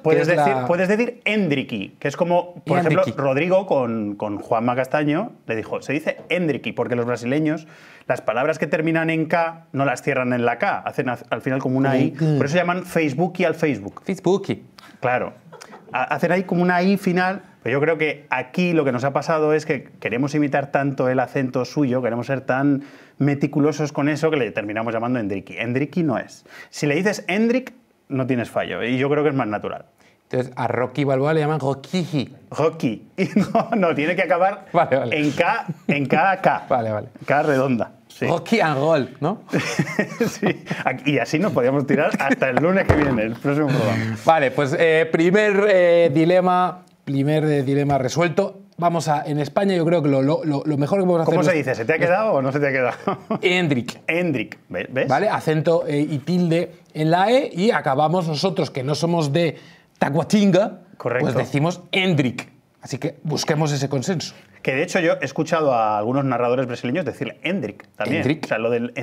Puedes, decir, puedes decir que es como, por ejemplo, Rodrigo con, con Juanma Castaño le dijo, se dice Endriki, porque los brasileños las palabras que terminan en K no las cierran en la K, hacen al final como una I. Por eso llaman Facebooki al Facebook. Facebooki. Claro. Hacen ahí como una I final pero yo creo que aquí lo que nos ha pasado es que queremos imitar tanto el acento suyo, queremos ser tan meticulosos con eso que le terminamos llamando Endriki. Endriki no es. Si le dices Endrik, no tienes fallo. Y yo creo que es más natural. Entonces, a Rocky Balboa le llaman Rocky. Rocky. No, no, tiene que acabar en K, en K, K. Vale, vale. K redonda. Rocky and roll, ¿no? sí. Y así nos podíamos tirar hasta el lunes que viene, el próximo programa. Vale, pues eh, primer eh, dilema primer eh, dilema resuelto. Vamos a, en España yo creo que lo, mejor que podemos hacer... ¿Cómo se dice? ¿Se te ha quedado o no se te ha quedado? Hendrik Hendrick, ¿ves? ¿Vale? Acento eh, y tilde en la E y acabamos nosotros, que no somos de Tacuatinga, pues Correcto. pues decimos Endrick. Así que busquemos ese consenso. Que de hecho yo he escuchado a algunos narradores brasileños decirle Hendrik también. O sea, lo del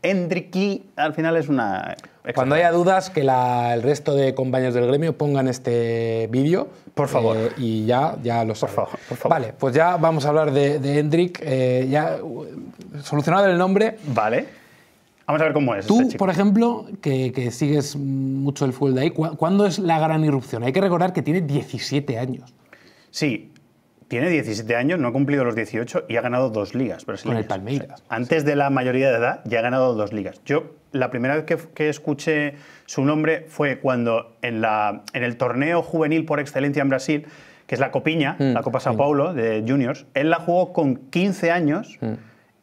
Hendriki al final es una... Cuando haya dudas, que el resto de compañeros del gremio pongan este vídeo. Por eh, favor. y ya, ya lo Por favor, Vale, pues ya vamos a hablar de, de Hendrik. Eh, ya uh, solucionado el nombre. Vale. Vamos a ver cómo es. Tú, este por ejemplo, que, sigues mucho el fútbol de ahí, ¿cuándo es la gran irrupción? Hay que recordar que tiene 17 años. Sí, tiene 17 años, no ha cumplido los 18 y ha ganado dos ligas antes de la mayoría de edad ya ha ganado dos ligas. Yo la primera vez que, escuché su nombre fue cuando en, la, en, el torneo juvenil por excelencia en Brasil, que es la Copiña, mm, la Copa São Paulo de juniors, él la jugó con 15 años mm.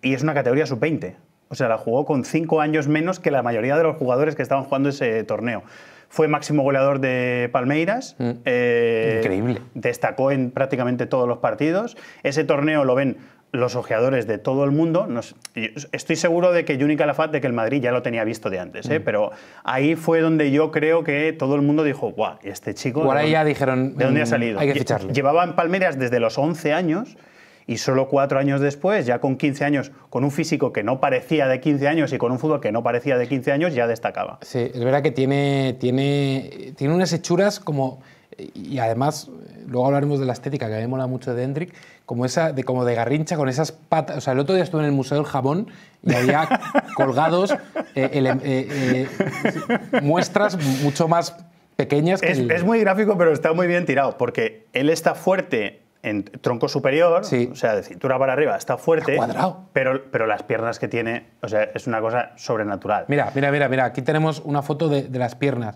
y es una categoría sub-20. O sea, la jugó con 5 años menos que la mayoría de los jugadores que estaban jugando ese torneo. Fue máximo goleador de Palmeiras. Mm. Eh, Increíble. Destacó en prácticamente todos los partidos. Ese torneo lo ven los ojeadores de todo el mundo, estoy seguro de que Juni Calafat, de que el Madrid ya lo tenía visto de antes, ¿eh? mm. pero ahí fue donde yo creo que todo el mundo dijo, guau, este chico... Por ahí ya dijeron... ¿De dónde ha mm, salido? Hay que Llevaba en Palmeiras desde los 11 años y solo cuatro años después, ya con 15 años, con un físico que no parecía de 15 años y con un fútbol que no parecía de 15 años, ya destacaba. Sí, es verdad que tiene, tiene, tiene unas hechuras como, y además, luego hablaremos de la estética, que a mí me mola mucho de Hendrik, como, esa, de, como de garrincha con esas patas. O sea, el otro día estuve en el Museo del Jabón y había colgados eh, eh, eh, muestras mucho más pequeñas. Que es muy gráfico, pero está muy bien tirado, porque él está fuerte en tronco superior, o sea, de cintura para arriba, está fuerte, cuadrado. Pero, pero las piernas que tiene, o sea, es una cosa sobrenatural. Mira, mira, mira, mira, aquí tenemos una foto de, las piernas.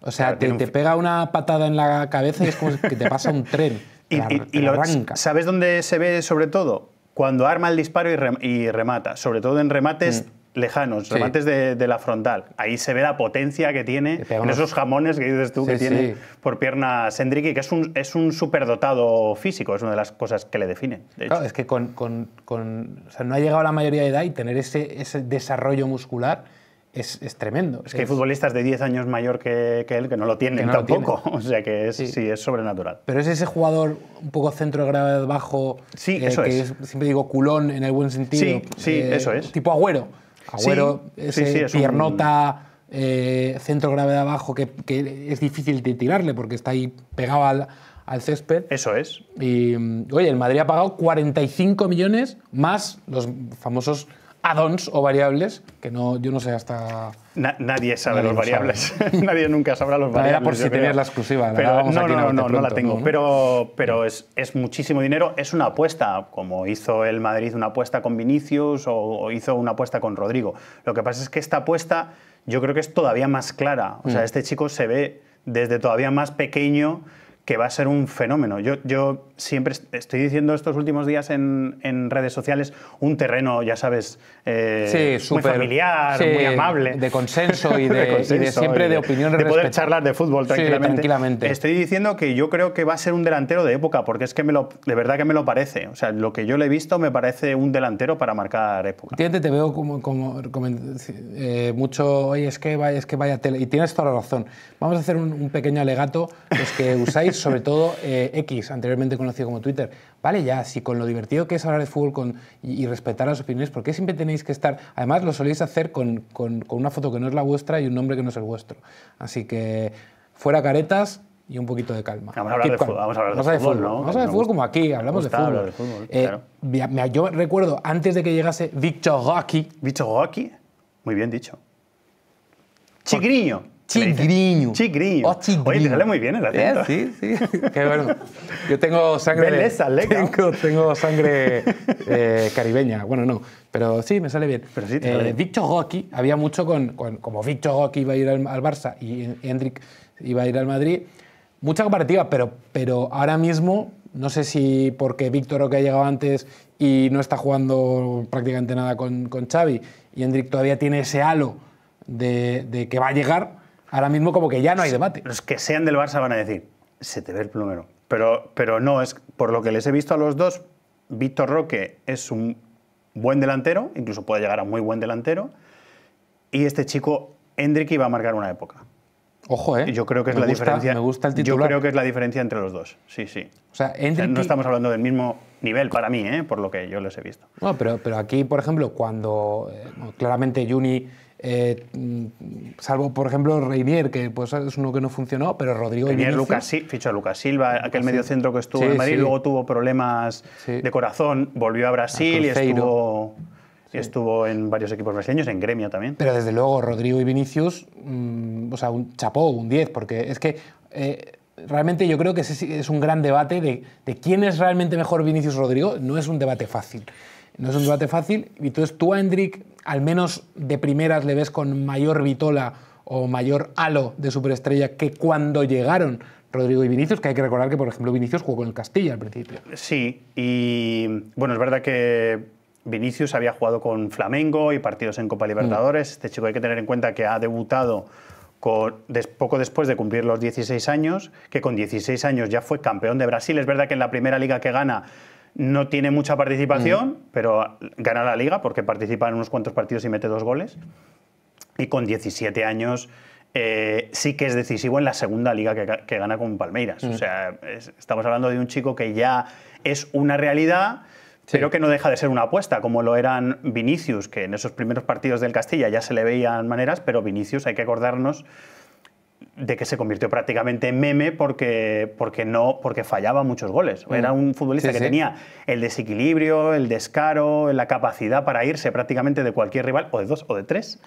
O sea, te, pega una patada en la cabeza y es como que te pasa un tren. y, lo ¿Sabes dónde se ve sobre todo? Cuando arma el disparo y, remata, sobre todo en remates mm lejanos, remates de, la frontal. Ahí se ve la potencia que tiene en esos jamones que dices tú que tiene por pierna Sendriki, que es un, es un superdotado físico, es una de las cosas que le define es que con, con, con no ha llegado a la mayoría de edad y tener ese, ese desarrollo muscular. Es, es, tremendo. Es que hay futbolistas de 10 años mayor que, que, él que no lo tienen tampoco. O sea que es, sí. es sobrenatural. Pero es ese jugador un poco centro de gravedad bajo. Sí, eh, eso que Siempre digo culón en el buen sentido. Sí, sí eh, eso es. Tipo agüero. Agüero, ese piernota, eh, centro grave de abajo, que, es difícil de tirarle porque está ahí pegado al, césped. Eso es. Y, oye, el Madrid ha pagado 45 millones más los famosos ¿Ad-ons o variables, que no, yo no sé hasta... nadie sabe los variables, nadie nunca sabrá los variables. Era por si tenías la exclusiva. no, no, no, la tengo, pero, pero es, muchísimo dinero, es una apuesta, como hizo el Madrid una apuesta con Vinicius o, hizo una apuesta con Rodrigo. Lo que pasa es que esta apuesta yo creo que es todavía más clara, o sea, mm. este chico se ve desde todavía más pequeño que va a ser un fenómeno. Yo, yo siempre estoy diciendo estos últimos días en, en redes sociales un terreno, ya sabes, eh, sí, muy familiar, muy amable. De consenso y de, consenso, de siempre de, opinión. De poder charlar de fútbol tranquilamente. Estoy diciendo que yo creo que va a ser un delantero de época, porque es que lo, de verdad que me lo parece. O sea, lo que yo le he visto me parece un delantero para marcar época. Te veo como, como, eh, mucho, oye, es que, vaya, es que tele. Y tienes toda la razón. Vamos a hacer un, pequeño alegato, Es que usáis, sobre todo eh, X, anteriormente conocido como Twitter vale ya, si con lo divertido que es hablar de fútbol con, y, respetar las opiniones, ¿por qué siempre tenéis que estar? Además, lo soléis hacer con, una foto que no es la vuestra y un nombre que no es el vuestro. Así que fuera caretas, y un poquito de calma. Vamos a hablar, de, fútbol, de, fútbol, ¿no? Vamos a hablar de fútbol como aquí, hablamos de fútbol. Eh, yo recuerdo, antes de que llegase Víctor Rocky. ¿Víctor Rocky? Muy bien dicho. Chigriño. Chigriño. Chigriño. Oh, chigriño. sale muy bien el eh, acento. Sí, sí. sí. Qué bueno. Yo tengo sangre... Beleza, tengo, tengo sangre eh, caribeña. Bueno, no. Pero sí, me sale bien. Pero sí, te eh, había mucho con, como Victor Rocky iba a ir al, Barça y Hendrik iba a ir al Madrid, mucha comparativa, pero, pero ahora mismo, no sé si porque Víctor que ha llegado antes y no está jugando prácticamente nada con, con Xavi, y Hendrik todavía tiene ese halo de, de que va a llegar, ahora mismo como que ya no hay debate. Los que sean del Barça van a decir, se te ve el plumero. Pero, pero no, es por lo que les he visto a los dos, Víctor Roque es un buen delantero, incluso puede llegar a muy buen delantero, y este chico, Hendrick, va a marcar una época. Ojo, ¿eh? Yo creo que es la diferencia. Me gusta el Yo creo que es la diferencia entre los dos. Sí, sí. O sea, no estamos hablando del mismo nivel para mí, ¿eh? por lo que yo les he visto. No, pero, pero aquí, por ejemplo, cuando eh, claramente Juni eh, mm, salvo, por ejemplo, Reinier, que pues, es uno que no funcionó, pero Rodrigo y Lucas, sí, fichó a Lucas Silva, aquel aquel centro que estuvo en Madrid, luego tuvo problemas de corazón, volvió a Brasil y estuvo... estuvo en varios equipos brasileños, en gremio también. Pero desde luego, Rodrigo y Vinicius, mm, o sea, un chapó, un 10, porque es que eh, realmente yo creo que es un gran debate de, quién es realmente mejor Vinicius Rodrigo. No es un debate fácil. No es un debate fácil. Y entonces tú a Hendrik al menos de primeras le ves con mayor vitola o mayor halo de superestrella que cuando llegaron Rodrigo y Vinicius, que hay que recordar que, por ejemplo, Vinicius jugó con el Castilla al principio. Sí, y bueno, es verdad que Vinicius había jugado con Flamengo y partidos en Copa Libertadores. Mm. Este chico hay que tener en cuenta que ha debutado poco después de cumplir los 16 años, que con 16 años ya fue campeón de Brasil. Es verdad que en la primera liga que gana no tiene mucha participación, mm. pero gana la liga porque participa en unos cuantos partidos y mete dos goles. Y con 17 años eh, sí que es decisivo en la segunda liga que, gana con Palmeiras. O mm. sea, estamos hablando de un chico que ya es una realidad. Pero que no deja de ser una apuesta, como lo eran Vinicius, que en esos primeros partidos del Castilla ya se le veían maneras, pero Vinicius hay que acordarnos de que se convirtió prácticamente en meme porque, porque, no, porque fallaba muchos goles. Mm. Era un futbolista que tenía el desequilibrio, el descaro, la capacidad para irse prácticamente de cualquier rival, o de dos o de tres,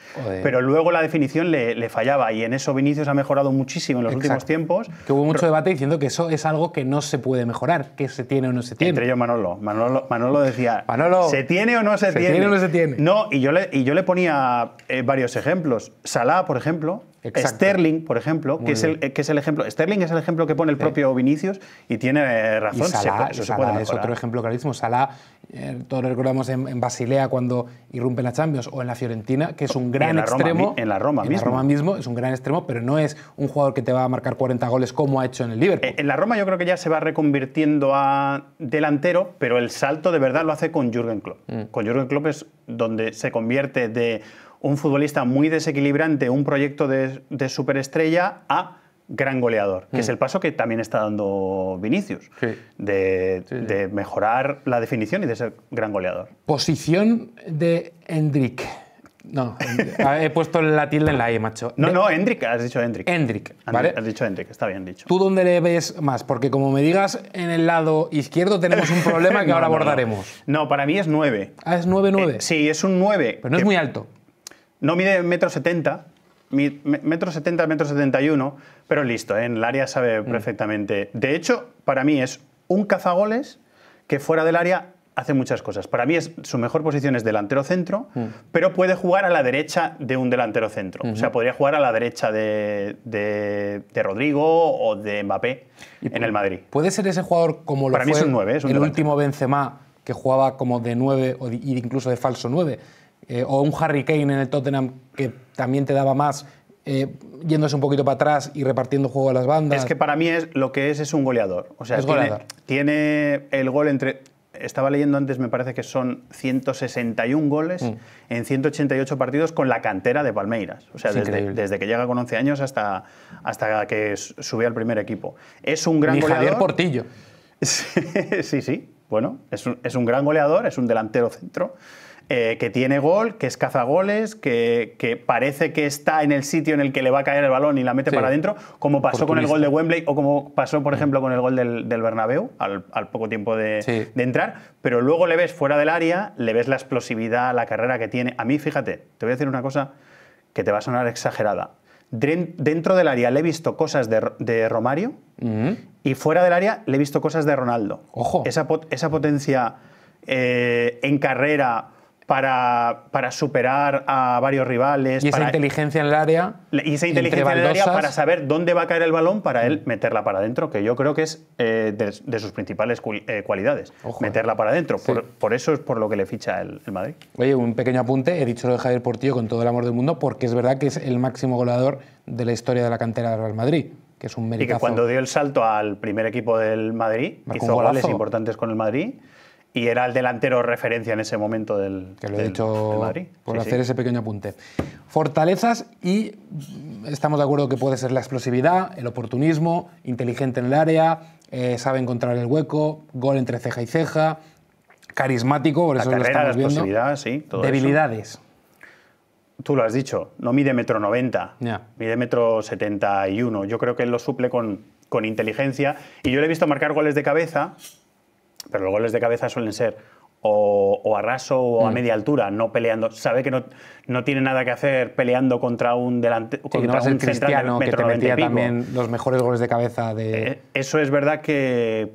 pero luego la definición le, fallaba y en eso Vinicius ha mejorado muchísimo en los últimos tiempos. Que hubo mucho debate diciendo que eso es algo que no se puede mejorar, que se tiene o no se tiene. Entre ellos Manolo. Manolo, Manolo decía, ¿se tiene o no se, se tiene? o no se tiene? No, y yo le, y yo le ponía eh, varios ejemplos. Salah, por ejemplo, Sterling, por ejemplo, que es, el, que es el ejemplo. Sterling es el ejemplo que pone el propio Vinicius y tiene eh, razón. es otro ejemplo clarísimo. Salah, eh, todos lo recordamos en, Basilea cuando irrumpen a la Champions o en la Fiorentina, que es un gran extremo. en la Roma mismo. En la Roma mismo es un gran extremo, pero no es un jugador que te va a marcar 40 goles como ha hecho en el Liverpool. Eh, en la Roma yo creo que ya se va reconvirtiendo a delantero, pero el salto de verdad lo hace con Jürgen Klopp. Mm. Con Jürgen Klopp es donde se convierte de un futbolista muy desequilibrante, un proyecto de, superestrella, a gran goleador, que es mm. el paso que también está dando Vinicius, De, mejorar la definición y de ser gran goleador. Posición de Hendrik. No, ah, he puesto la tilde en la E, macho. No, no, Hendrik, has dicho Hendrik. Hendrik, ¿vale? Has dicho Hendrik, está bien dicho. ¿Tú dónde le ves más? Porque como me digas en el lado izquierdo tenemos un problema que ahora abordaremos. No, para mí es 9. Ah, es 9-9. Eh, sí, es un 9. Pero no es muy alto. No mide metro setenta, metro setenta, metro setenta y uno, pero listo, ¿eh? en el área sabe mm. perfectamente. De hecho, para mí es un cazagoles que fuera del área hace muchas cosas. Para mí es, su mejor posición es delantero centro, mm. pero puede jugar a la derecha de un delantero centro. O sea, podría jugar a la derecha de, de, Rodrigo o de Mbappé en el Madrid. ¿Puede ser ese jugador como lo Para mí es un 9, es el último Benzema que jugaba como de 9 o incluso de falso 9? Eh, o un Harry Kane en el Tottenham que también te daba más eh, yéndose un poquito para atrás y repartiendo juego a las bandas. Es que para mí es lo que es es un goleador. O sea, es tiene, goleador. tiene, el gol entre. Estaba leyendo antes, me parece que son 161 goles mm. en 188 partidos con la cantera de Palmeiras. O sea, desde, desde, que llega con 11 años hasta, hasta que sube al primer equipo. Es un gran Ni Javier Portillo. sí, sí. Bueno, es un, es un gran goleador, es un delantero centro. Eh, que tiene gol, que es cazagoles, que, que parece que está en el sitio en el que le va a caer el balón y la mete para adentro, como pasó con el gol de Wembley o como pasó, por mm. ejemplo, con el gol del, del Bernabéu al, poco tiempo de, entrar, pero luego le ves fuera del área, le ves la explosividad, la carrera que tiene. A mí, fíjate, te voy a decir una cosa que te va a sonar exagerada. Dentro del área le he visto cosas de, Romario mm-hmm. y fuera del área le he visto cosas de Ronaldo. Ojo. Esa, potencia eh, en carrera, para, para superar a varios rivales. Y esa inteligencia en el área. Y esa inteligencia en el área para saber dónde va a caer el balón para él mm. meterla para adentro, que yo creo que es eh, de, sus principales eh, cualidades. meterla para adentro. Por, eso es por lo que le ficha el, Madrid. Oye, un pequeño apunte. He dicho lo de Javier Portillo con todo el amor del mundo, porque es verdad que es el máximo goleador de la historia de la cantera del Real Madrid. Que es un meritazo. Y que cuando dio el salto al primer equipo del Madrid, hizo goles importantes con el Madrid y era el delantero referencia en ese momento del Que lo he dicho por hacer ese pequeño apunte. Fortalezas y mm, estamos de acuerdo que puede ser la explosividad, el oportunismo, inteligente en el área, eh, sabe encontrar el hueco, gol entre ceja y ceja, carismático, por eso Debilidades. Tú lo has dicho, no mide metro 90, mide metro 71. Yo creo que él lo suple con, con inteligencia y yo le he visto marcar goles de cabeza pero los goles de cabeza suelen ser o, a raso o a mm. media altura, no peleando. Sabe que no, no tiene nada que hacer peleando contra un delante, contra un cristiano que te también los mejores goles de cabeza de. Eh, eso es verdad que,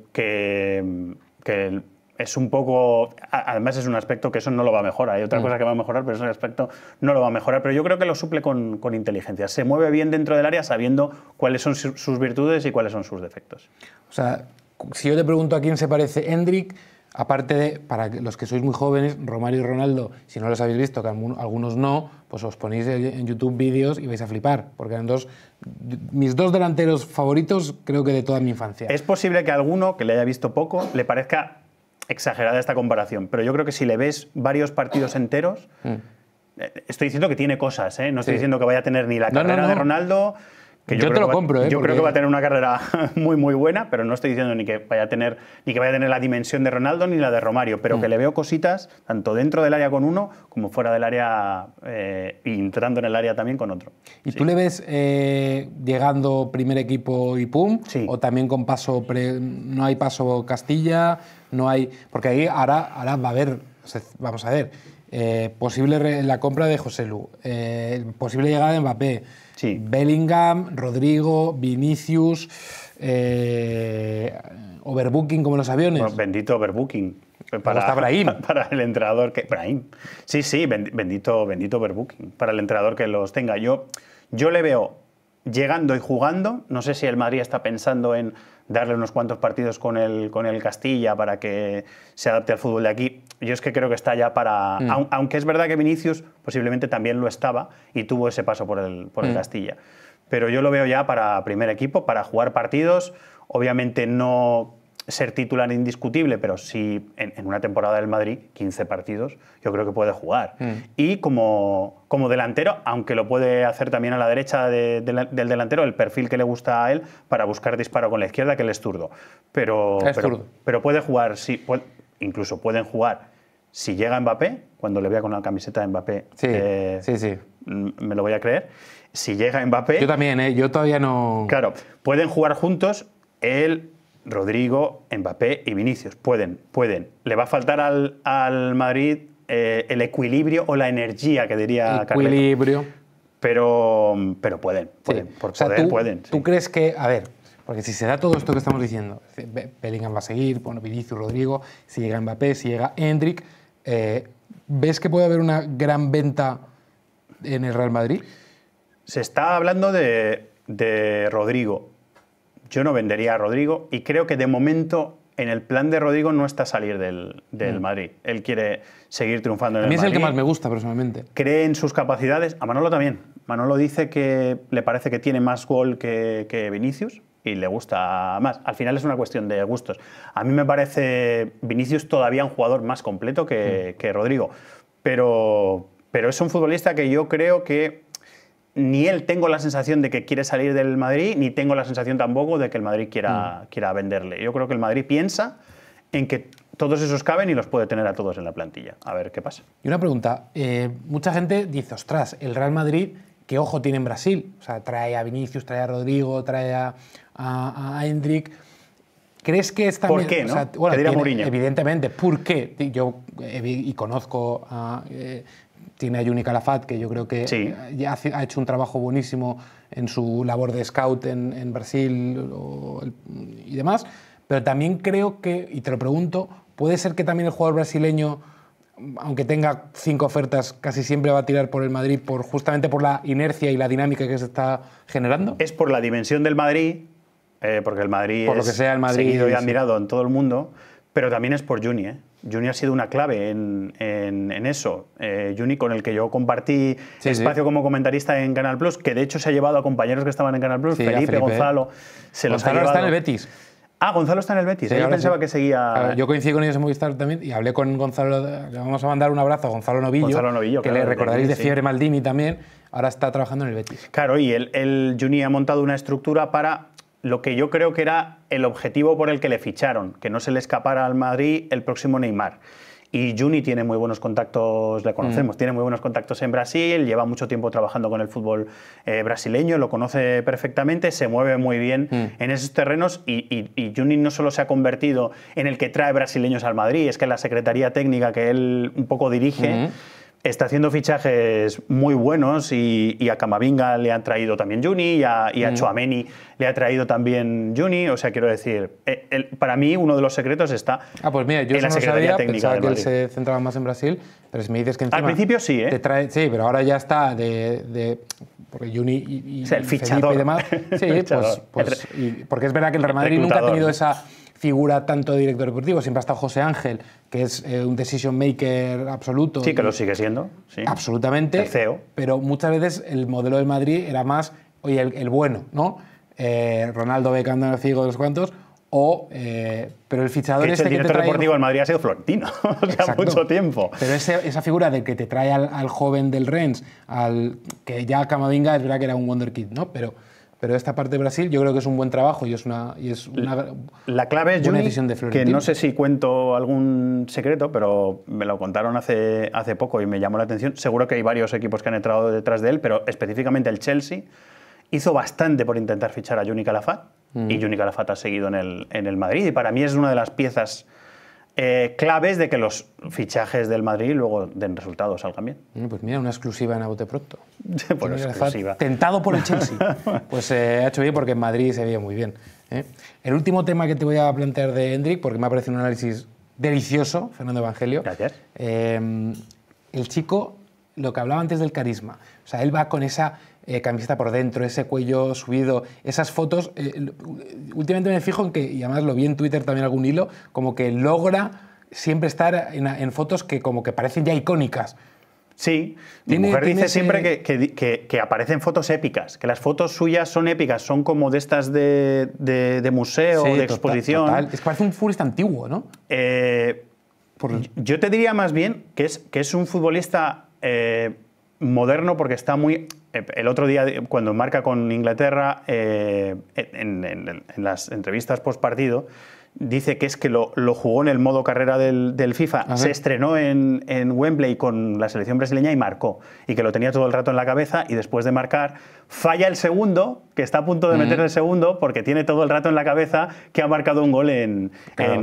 es un poco. Además, es un aspecto que eso no lo va a mejorar. Hay otra mm. cosa que va a mejorar, pero es un aspecto no lo va a mejorar. Pero yo creo que lo suple con, inteligencia. Se mueve bien dentro del área sabiendo cuáles son sus virtudes y cuáles son sus defectos. O sea, si yo te pregunto a quién se parece Hendrik, aparte de, para los que sois muy jóvenes, Romario y Ronaldo, si no los habéis visto, que algunos no, pues os ponéis en YouTube vídeos y vais a flipar, porque eran dos, mis dos delanteros favoritos creo que de toda mi infancia. Es posible que a alguno que le haya visto poco le parezca exagerada esta comparación, pero yo creo que si le ves varios partidos enteros, mm. eh, estoy diciendo que tiene cosas, ¿eh? no estoy diciendo que vaya a tener ni la carrera de Ronaldo, yo, te lo compro, ¿eh? Yo creo que va a tener una carrera muy, muy buena, pero no estoy diciendo ni que vaya a tener, ni que vaya a tener la dimensión de Ronaldo ni la de Romario, pero que mm. le veo cositas, tanto dentro del área con uno, como fuera del área, eh, entrando en el área también con otro. ¿Y tú le ves eh, llegando primer equipo y pum? Sí. ¿O también con paso, no hay paso Castilla, no hay... Porque ahí ahora, va a haber, vamos a ver, eh, posible la compra de José Lu, posible llegada de Mbappé Bellingham, Rodrigo, Vinicius, eh, overbooking como los aviones. bendito overbooking. Para, Brahim? para el entrenador que. Brahim. Sí, sí, bendito, bendito overbooking. Para el entrenador que los tenga. Yo, yo le veo llegando y jugando. No sé si el Madrid está pensando en darle unos cuantos partidos con el, con el Castilla para que se adapte al fútbol de aquí. Yo es que creo que está ya para... Mm. aunque es verdad que Vinicius posiblemente también lo estaba y tuvo ese paso por el, por el mm. Castilla. Pero yo lo veo ya para primer equipo, para jugar partidos. Obviamente no ser titular indiscutible, pero sí en, una temporada del Madrid, 15 partidos, yo creo que puede jugar. Mm. Y como, como delantero, aunque lo puede hacer también a la derecha del delantero, el perfil que le gusta a él para buscar disparo con la izquierda, que él es zurdo. Pero, pero, puede jugar, incluso pueden jugar. Si llega Mbappé, cuando le vea con la camiseta de Mbappé, sí, eh, me lo voy a creer. Si llega Mbappé. Yo también, ¿eh? yo todavía no. Claro, pueden jugar juntos. Él Rodrigo, Mbappé y Vinicius. Pueden, pueden. Le va a faltar al, al Madrid eh, el equilibrio o la energía que diría Equilibrio. Pero, pero pueden, pueden. Por tú, pueden. ¿Tú crees que, a ver, porque si se da todo esto que estamos diciendo, Bellingham va a seguir, bueno, Vinicius, Rodrigo, si llega Mbappé, si llega Hendrik, eh, ¿ves que puede haber una gran venta en el Real Madrid? Se está hablando de, de Rodrigo yo no vendería a Rodrigo y creo que de momento en el plan de Rodrigo no está salir del, mm. Madrid. Él quiere seguir triunfando en el Madrid. A mí es el que más me gusta personalmente. Cree en sus capacidades. A Manolo también. Manolo dice que le parece que tiene más gol que, Vinicius y le gusta más. Al final es una cuestión de gustos. A mí me parece Vinicius todavía un jugador más completo que, mm. Rodrigo. Pero, pero es un futbolista que yo creo que ni él tengo la sensación de que quiere salir del Madrid, ni tengo la sensación tampoco de que el Madrid quiera, mm. quiera venderle. Yo creo que el Madrid piensa en que todos esos caben y los puede tener a todos en la plantilla. A ver qué pasa. Y una pregunta. Eh, mucha gente dice, ostras, el Real Madrid, ¿qué ojo tiene en Brasil? O sea, trae a Vinicius, trae a Rodrigo, trae a, Hendrik. ¿Crees que está ¿Por qué? ¿no? Evidentemente, ¿por qué? Yo eh, y conozco a, eh, tiene a Juni Calafat, que yo creo que ya ha hecho un trabajo buenísimo en su labor de scout en, Brasil y demás. Pero también creo que, y te lo pregunto, ¿puede ser que también el jugador brasileño, aunque tenga cinco ofertas, casi siempre va a tirar por el Madrid por, justamente por la inercia y la dinámica que se está generando? Es por la dimensión del Madrid, eh, porque el Madrid es lo que el Madrid seguido y admirado en todo el mundo, pero también es por Juni, ¿eh? Juni ha sido una clave en, eso. Eh, Juni, con el que yo compartí espacio como comentarista en Canal Plus, que de hecho se ha llevado a compañeros que estaban en Canal Plus, Felipe, Gonzalo. Se Gonzalo los ha está en el Betis. Ah, Gonzalo está en el Betis. yo pensaba que seguía. yo coincidí con ellos en Movistar también y hablé con Gonzalo. Le vamos a mandar un abrazo a Gonzalo Novillo. Gonzalo Novillo que le recordaréis de Fiebre Maldini también. Ahora está trabajando en el Betis. Claro, y el, el Juni ha montado una estructura para lo que yo creo que era el objetivo por el que le ficharon, que no se le escapara al Madrid el próximo Neymar. Y Juni tiene muy buenos contactos, le conocemos, mm. tiene muy buenos contactos en Brasil, lleva mucho tiempo trabajando con el fútbol eh, brasileño, lo conoce perfectamente, se mueve muy bien mm. en esos terrenos y, Juni no solo se ha convertido en el que trae brasileños al Madrid, es que la Secretaría Técnica que él un poco dirige... Mm está haciendo fichajes muy buenos y, a Camavinga le han traído también Juni y a, y Chuameni le ha traído también Juni. O sea, quiero decir, eh, para mí uno de los secretos está ah, pues mira, yo en la no que él se centraba más en Brasil, pero si me dices que encima... Al principio sí, ¿eh? sí, pero ahora ya está de... porque Juni y, y o sea, el fichador. demás... Sí, pues, pues porque es verdad que el Real Madrid nunca ha tenido esa figura tanto de director deportivo, siempre ha estado José Ángel, que es eh, un decision maker absoluto. Sí, que lo sigue siendo. Sí. Absolutamente. E pero muchas veces el modelo del Madrid era más, oye, el, bueno, ¿no? Eh, Ronaldo becando en el ciego de los cuantos, o eh, pero el fichador este director que te trae... deportivo en Madrid ha sido Florentino o sea mucho tiempo pero esa figura de que te trae al, joven del Rennes al que ya Camavinga es verdad que era un wonder kid no pero pero esta parte de Brasil yo creo que es un buen trabajo y es una, y es la clave es Juni, que no sé si cuento algún secreto, pero me lo contaron hace, hace poco y me llamó la atención. Seguro que hay varios equipos que han entrado detrás de él, pero específicamente el Chelsea hizo bastante por intentar fichar a Juni Calafat y mm. Juni Calafat ha seguido en el, en el Madrid y para mí es una de las piezas eh, claves de que los fichajes del Madrid luego den resultados, salgan bien. Pues mira, una exclusiva en Abote Pronto. Tentado por el Chelsea. pues eh, ha hecho bien porque en Madrid se veía muy bien. ¿eh? El último tema que te voy a plantear de Hendrik, porque me ha parecido un análisis delicioso, Fernando Evangelio. Gracias. el chico, lo que hablaba antes del carisma. O sea, él va con esa eh, camiseta por dentro, ese cuello subido, esas fotos. Eh, últimamente me fijo en que, y además lo vi en Twitter también algún hilo, como que logra siempre estar en, fotos que como que parecen ya icónicas. Sí, mi mujer dice siempre que, que, aparecen fotos épicas, que las fotos suyas son épicas, son como de estas de, museo, de exposición. Es que parece un futbolista antiguo, ¿no? Eh, yo te diría más bien que es, que es un futbolista eh, moderno porque está muy eh, el otro día, cuando marca con Inglaterra, eh, en, las entrevistas post partido, dice que es que lo, jugó en el modo carrera del, FIFA, se estrenó en, Wembley con la selección brasileña y marcó, y que lo tenía todo el rato en la cabeza y después de marcar falla el segundo, que está a punto de meter el segundo, porque tiene todo el rato en la cabeza que ha marcado un gol en,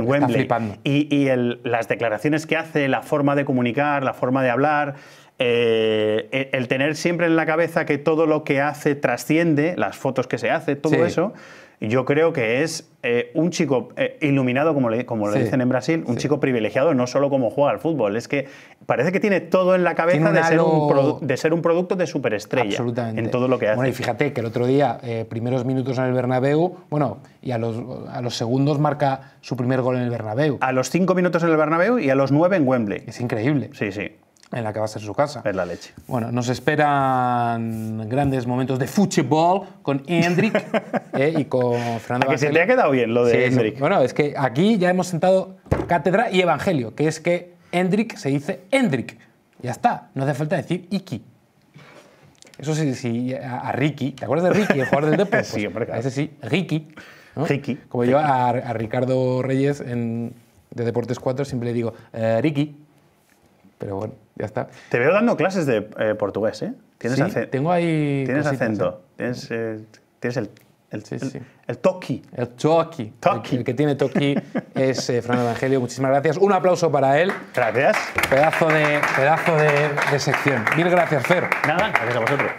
Wembley. Y, las declaraciones que hace, la forma de comunicar, la forma de hablar, eh, el tener siempre en la cabeza que todo lo que hace trasciende, las fotos que se hace, todo eso, yo creo que es eh, un chico eh, iluminado, como le, como dicen en Brasil, un chico privilegiado, no solo como juega al fútbol, es que parece que tiene todo en la cabeza de ser, un de ser, un producto de superestrella en todo lo que hace. Bueno, y fíjate que el otro día, primeros minutos en el Bernabéu, bueno, y a los, a los segundos marca su primer gol en el Bernabéu. A los cinco minutos en el Bernabéu y a los nueve en Wembley. Es increíble. Sí, sí en la que va a ser su casa. Es la leche. Bueno, nos esperan grandes momentos de fútbol con Hendrik eh, y con Fernando. que se le ha quedado bien lo de Hendrik. Bueno, es que aquí ya hemos sentado cátedra y evangelio, que es que Hendrik se dice Hendrik. Ya está, no hace falta decir Iki. Eso sí, a, Ricky. ¿Te acuerdas de Ricky, el jugador del Depor? sí, hombre, Ese sí, Ricky. Ricky. Como yo a, Ricardo Reyes en, de Deportes 4 siempre le digo, eh, Ricky. Pero bueno, ya está. Te veo dando clases de eh, portugués, ¿eh? ¿Tienes acento? tengo ahí... Tienes acento, ¿eh? Eh, tienes, el el, sí, sí. el, toki. El toki. El, que tiene toki es eh, Evangelio. Muchísimas gracias. Un aplauso para él. Gracias. Pedazo de, pedazo de, sección. Mil gracias, Fer. Nada, gracias a vosotros.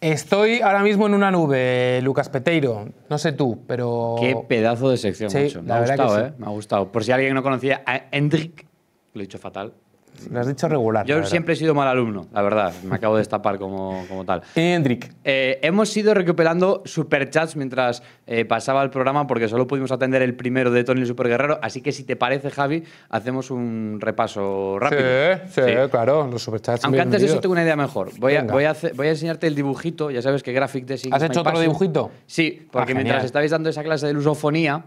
Estoy ahora mismo en una nube, Lucas Peteiro. No sé tú, pero. Qué pedazo de sección, sí, macho. Me ha gustado, ¿eh? Me ha gustado. Por si alguien no conocía a Hendrik, lo he dicho fatal. Lo has dicho regular. Yo siempre he sido mal alumno, la verdad. Me acabo de destapar como, como tal. Hendrik. Eh, hemos ido recuperando superchats mientras eh, pasaba el programa porque solo pudimos atender el primero de Tony el Super Guerrero. Así que si te parece, Javi, hacemos un repaso rápido. Sí, claro, los superchats. Aunque antes de eso tengo una idea mejor. Voy a, voy, a enseñarte el dibujito. Ya sabes que Graphic Design. ¿Has hecho otro dibujito? Sí, porque ah, mientras estabais dando esa clase de lusofonía.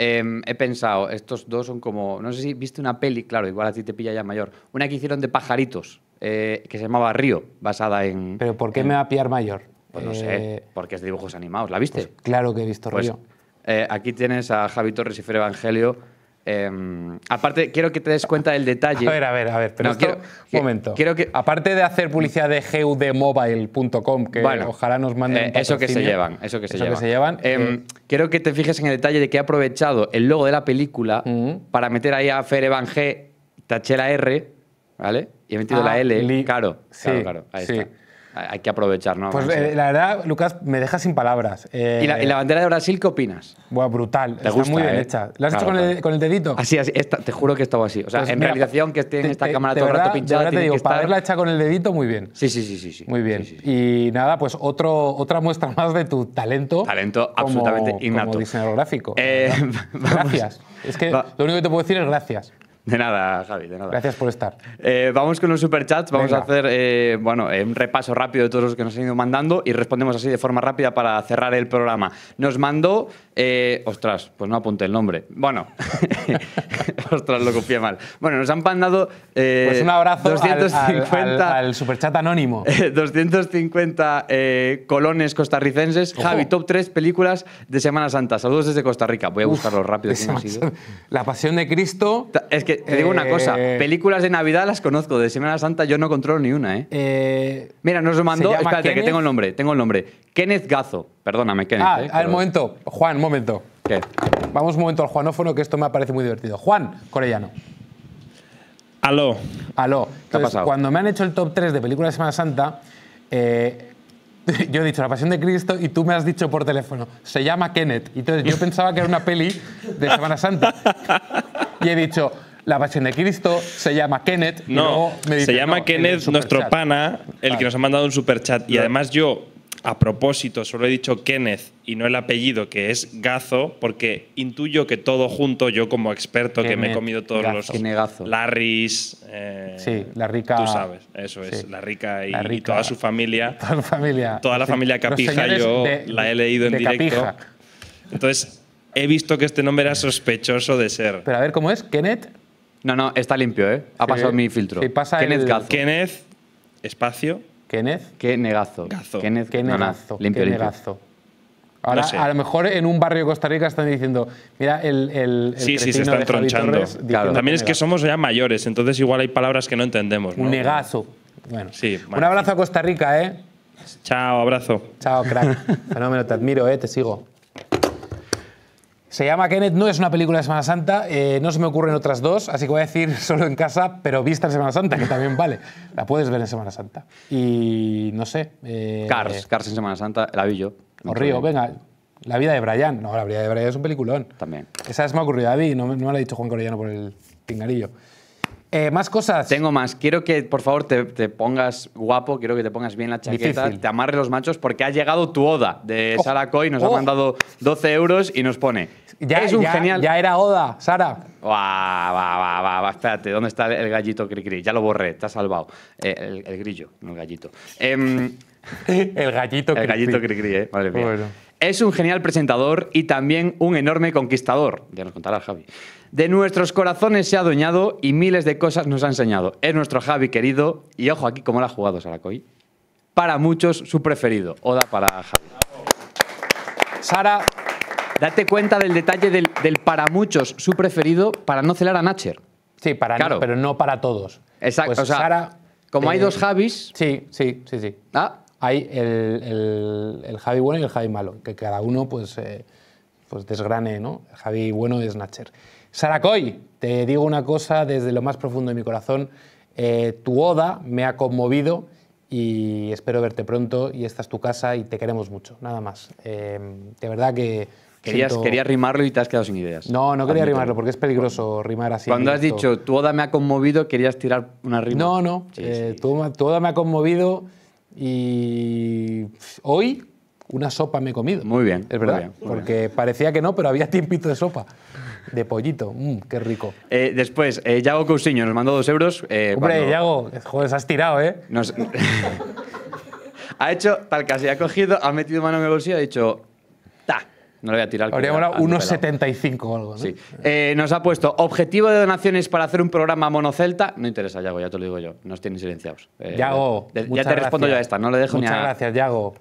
Em, he pensado, estos dos son como, no sé si viste una peli, claro, igual a ti te pilla ya mayor, una que hicieron de pajaritos, eh, que se llamaba Río, basada en... Pero ¿por qué me va a pillar mayor? Pues no sé, eh, porque es de dibujos animados, ¿la viste? Pues claro que he visto pues, Río. Eh, aquí tienes a Javi Torres y Fer Evangelio Em, aparte, quiero que te des cuenta del detalle. A ver, a ver, a ver, pero un momento. que, aparte de hacer publicidad de gudmobile.com, que ojalá nos manden. Eh, eso que se llevan, eso que se llevan. Em, eh, quiero que te fijes en el detalle de que he aprovechado el logo de la película para meter ahí a Fer G, taché la R, ¿vale? Y he metido la ah, L, claro, sí, claro, ahí está hay que aprovechar, ¿no? Pues eh, la verdad, Lucas, me deja sin palabras. ¿Y, la, eh, bandera de Brasil qué opinas? Buah, brutal. ¿Te Está muy bien eh? hecha. ¿La has hecho con, el, dedito? Así, así te juro que estaba así. O sea, pues en realización que esté en esta cámara todo el rato pinchada. ahora te digo, para haberla hecha con el dedito, muy bien. Sí, sí, sí, sí. sí. Muy bien. y nada, pues otro, otra muestra más de tu talento. Talento absolutamente innato. Como diseñador gráfico. gracias. Es que lo único que te puedo decir es gracias. De nada, Javi, de nada. Gracias por estar. Eh, vamos con los superchats, vamos a hacer eh, bueno, eh, un repaso rápido de todos los que nos han ido mandando y respondemos así de forma rápida para cerrar el programa. Nos mandó eh, ostras, pues no apunte el nombre. Bueno, ostras, lo copié mal. Bueno, nos han mandado. Eh, pues un abrazo 250, al, superchat anónimo. 250 eh, colones costarricenses. Javi, top 3 películas de Semana Santa. Saludos desde Costa Rica. Voy a buscarlo rápido. La Pasión de Cristo. Es que te digo una cosa: películas de Navidad las conozco. De Semana Santa yo no controlo ni una, ¿eh? Mira, nos lo mandó. Espérate, que tengo el nombre. Tengo el nombre. Kenneth Gazo. Perdóname, Kenneth. Ah, al momento. Juan, momento. Vamos un momento al Juanófono, que esto me parece muy divertido. Juan Corellano. Aló. Aló. ¿Qué ha Cuando me han hecho el top 3 de películas de Semana Santa, eh, yo he dicho La Pasión de Cristo y tú me has dicho por teléfono, se llama Kenneth. Y entonces yo pensaba que era una peli de Semana Santa. y he dicho, La Pasión de Cristo se llama Kenneth. No, se llama Kenneth, nuestro pana, el que nos ha mandado un superchat. Y además yo a propósito solo he dicho Kenneth y no el apellido, que es Gazo, porque intuyo que todo junto, yo como experto que me he comido todos los Larrys, eh, sí, la rica, tú sabes, eso es, la rica, y, toda su familia, toda la familia, toda la familia Capija, yo la he leído en directo. Entonces he visto que este nombre era sospechoso de ser. Pero a ver cómo es, Kenneth. No, no, está limpio, ¿eh? Ha pasado mi filtro. Pasa Kenneth Gazo. Kenneth, espacio. Qué negazo. qué negazo. Limpio, qué negazo. Ahora, a lo mejor en un barrio de Costa Rica están diciendo, mira, el. el, sí, sí, se están tronchando. También es que somos ya mayores, entonces igual hay palabras que no entendemos. Un negazo. Bueno, un abrazo a Costa Rica, ¿eh? Chao, abrazo. Chao, crack. Fenómeno, te admiro, ¿eh? Te sigo. Se llama Kenneth, no es una película de Semana Santa, eh, no se me ocurren otras dos, así que voy a decir solo en casa, pero vista en Semana Santa, que también vale. La puedes ver en Semana Santa. Y no sé. Eh, Cars, Cars en Semana Santa, la vi yo. O Río, venga. La vida de Brian. No, la vida de Brian es un peliculón. También. Esa es me ha ocurrido a mí, no, me la ha dicho Juan Corellano por el tingarillo. Eh, más cosas. Tengo más. Quiero que, por favor, te, pongas guapo, quiero que te pongas bien la chaqueta, te amarre los machos, porque ha llegado tu Oda de oh, Sara Coy, nos ha oh. mandado 12 euros y nos pone. Ya, es un genial. Ya era Oda, Sara. Va, va, va, espérate, ¿dónde está el gallito cri, cri? Ya lo borré, te ha salvado. Eh, el, grillo, no el gallito. Em, el gallito cri, El gallito cri, eh, Es un genial presentador y también un enorme conquistador. Ya nos contará Javi de nuestros corazones se ha adueñado y miles de cosas nos ha enseñado. Es nuestro Javi querido y ojo aquí cómo lo ha jugado Saracoy. Para muchos su preferido. Oda para Javi. Sara, date cuenta del detalle del, para muchos su preferido para no celar a Nacher. Sí, para claro. pero no para todos. Exacto. Pues Sara, como hay eh, dos Javis. Sí, sí, sí, sí. Ah. Hay el, Javi bueno y el Javi malo, que cada uno pues, eh, pues desgrane, ¿no? El Javi bueno es Nacher. Saracoy, te digo una cosa desde lo más profundo de mi corazón. Eh, tu oda me ha conmovido y espero verte pronto y esta es tu casa y te queremos mucho, nada más. Em, de verdad que... Querías, rimarlo y te has quedado sin ideas. No, no quería rimarlo porque es peligroso rimar así. Cuando has dicho tu oda me ha conmovido, querías tirar una rima. No, no, eh, Tu, oda me ha conmovido y hoy una sopa me he comido. Muy bien. Es verdad, porque parecía que no, pero había tiempito de sopa de pollito. Mm, qué rico. Eh, después, eh, Yago Cousiño nos mandó dos euros. Eh, Hombre, Yago, joder, se has tirado, ¿eh? ha hecho tal casi, ha cogido, ha metido mano en el bolsillo y ha dicho, ta, no le voy a tirar. Habría volado 1,75 o algo, Sí. nos ha puesto objetivo de donaciones para hacer un programa monocelta. No interesa, Yago, ya te lo digo yo. Nos tienen silenciados. ya te respondo yo a esta, no le dejo muchas ni muchas gracias, Yago.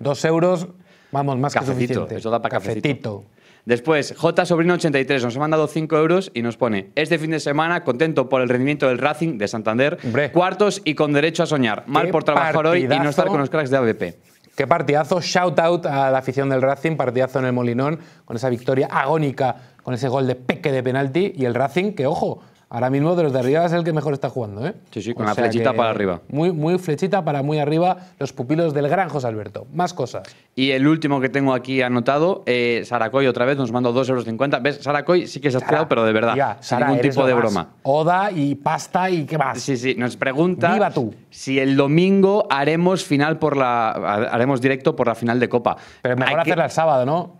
dos euros, vamos, más que suficiente. Eso da para cafecito. Después, J Sobrino 83 nos ha mandado 5 euros y nos pone, este fin de semana contento por el rendimiento del Racing de Santander, cuartos y con derecho a soñar. Mal por trabajar hoy y no estar con los cracks de ABP. Qué partidazo, shout out a la afición del Racing, partidazo en el Molinón, con esa victoria agónica, con ese gol de peque de penalti y el Racing, que ojo, Ahora mismo de los de arriba es el que mejor está jugando, ¿eh? Sí, sí, con la flechita para arriba. Muy, muy flechita para muy arriba los pupilos del gran José Alberto. Más cosas. Y el último que tengo aquí anotado, eh, Saracoy otra vez nos mandó 2,50 euros. ¿Ves? Saracoy sí que se ha esperado, pero de verdad, ya, ningún tipo de broma. Oda y pasta y qué más. Sí, sí, nos pregunta tú. si el domingo haremos final por la haremos directo por la final de Copa. Pero mejor hacerla el sábado, ¿no?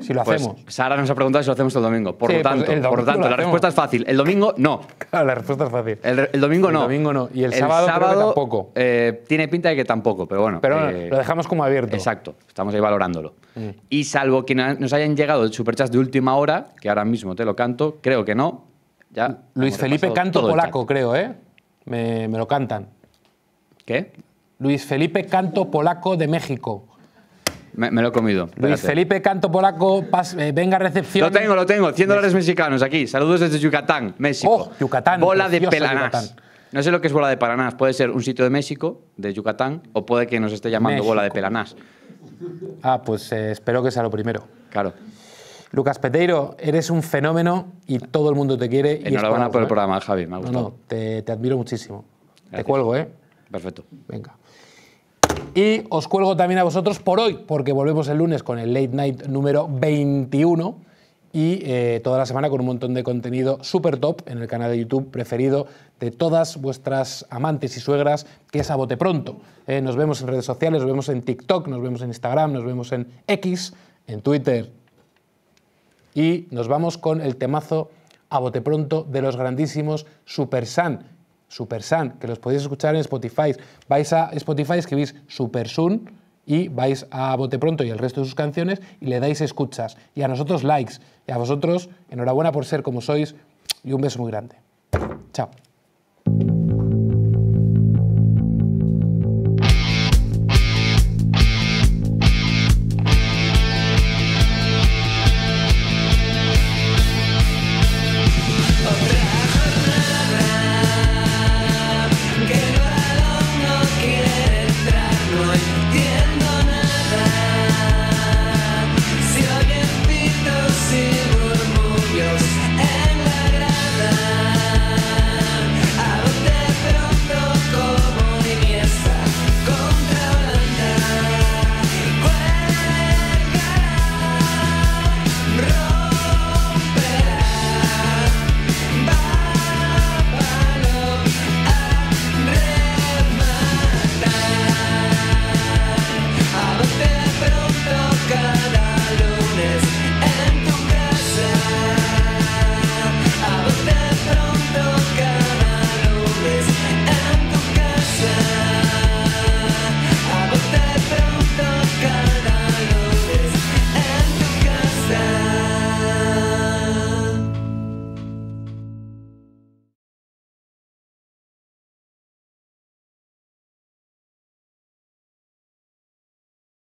Si lo pues hacemos. Sara nos ha preguntado si lo hacemos el domingo. Por pues lo tanto, la respuesta es fácil. El domingo no. Claro, la respuesta es fácil. El, domingo no. El domingo no. Y el, sábado, tampoco. Eh, tiene pinta de que tampoco, pero bueno. Pero eh, lo dejamos como abierto. Exacto. Estamos ahí valorándolo. Mm. Y salvo que nos hayan llegado el superchats de última hora, que ahora mismo te lo canto, creo que no. Ya Luis Felipe Canto Polaco, creo, ¿eh? Me, me lo cantan. ¿Qué? Luis Felipe Canto Polaco de México. Me, lo he comido. Luis Felipe Canto Polaco, venga eh, a venga recepción. Lo tengo, lo tengo. 100 dólares mexicanos aquí. Saludos desde Yucatán, México. Oh, Yucatán. Bola de pelanás. No sé lo que es bola de pelanás. Puede ser un sitio de México, de Yucatán, o puede que nos esté llamando bola de pelanás. Ah, pues eh, espero que sea lo primero. Claro. Lucas Peteiro, eres un fenómeno y todo el mundo te quiere. Y Enhorabuena por el ¿eh? programa, Javi, me ha gustado. No, te, admiro muchísimo. Te cuelgo, ¿eh? Perfecto. Venga. Y os cuelgo también a vosotros por hoy, porque volvemos el lunes con el Late Night número 21 y eh, toda la semana con un montón de contenido super top en el canal de YouTube preferido de todas vuestras amantes y suegras, que es a bote pronto. ¿eh? nos vemos en redes sociales, nos vemos en TikTok, nos vemos en Instagram, nos vemos en X, en Twitter. Y nos vamos con el temazo a bote pronto de los grandísimos Super San SuperSan, que los podéis escuchar en Spotify. Vais a Spotify, escribís Supersun y vais a Bote Pronto y el resto de sus canciones y le dais escuchas. Y a nosotros likes. Y a vosotros, enhorabuena por ser como sois y un beso muy grande. Chao.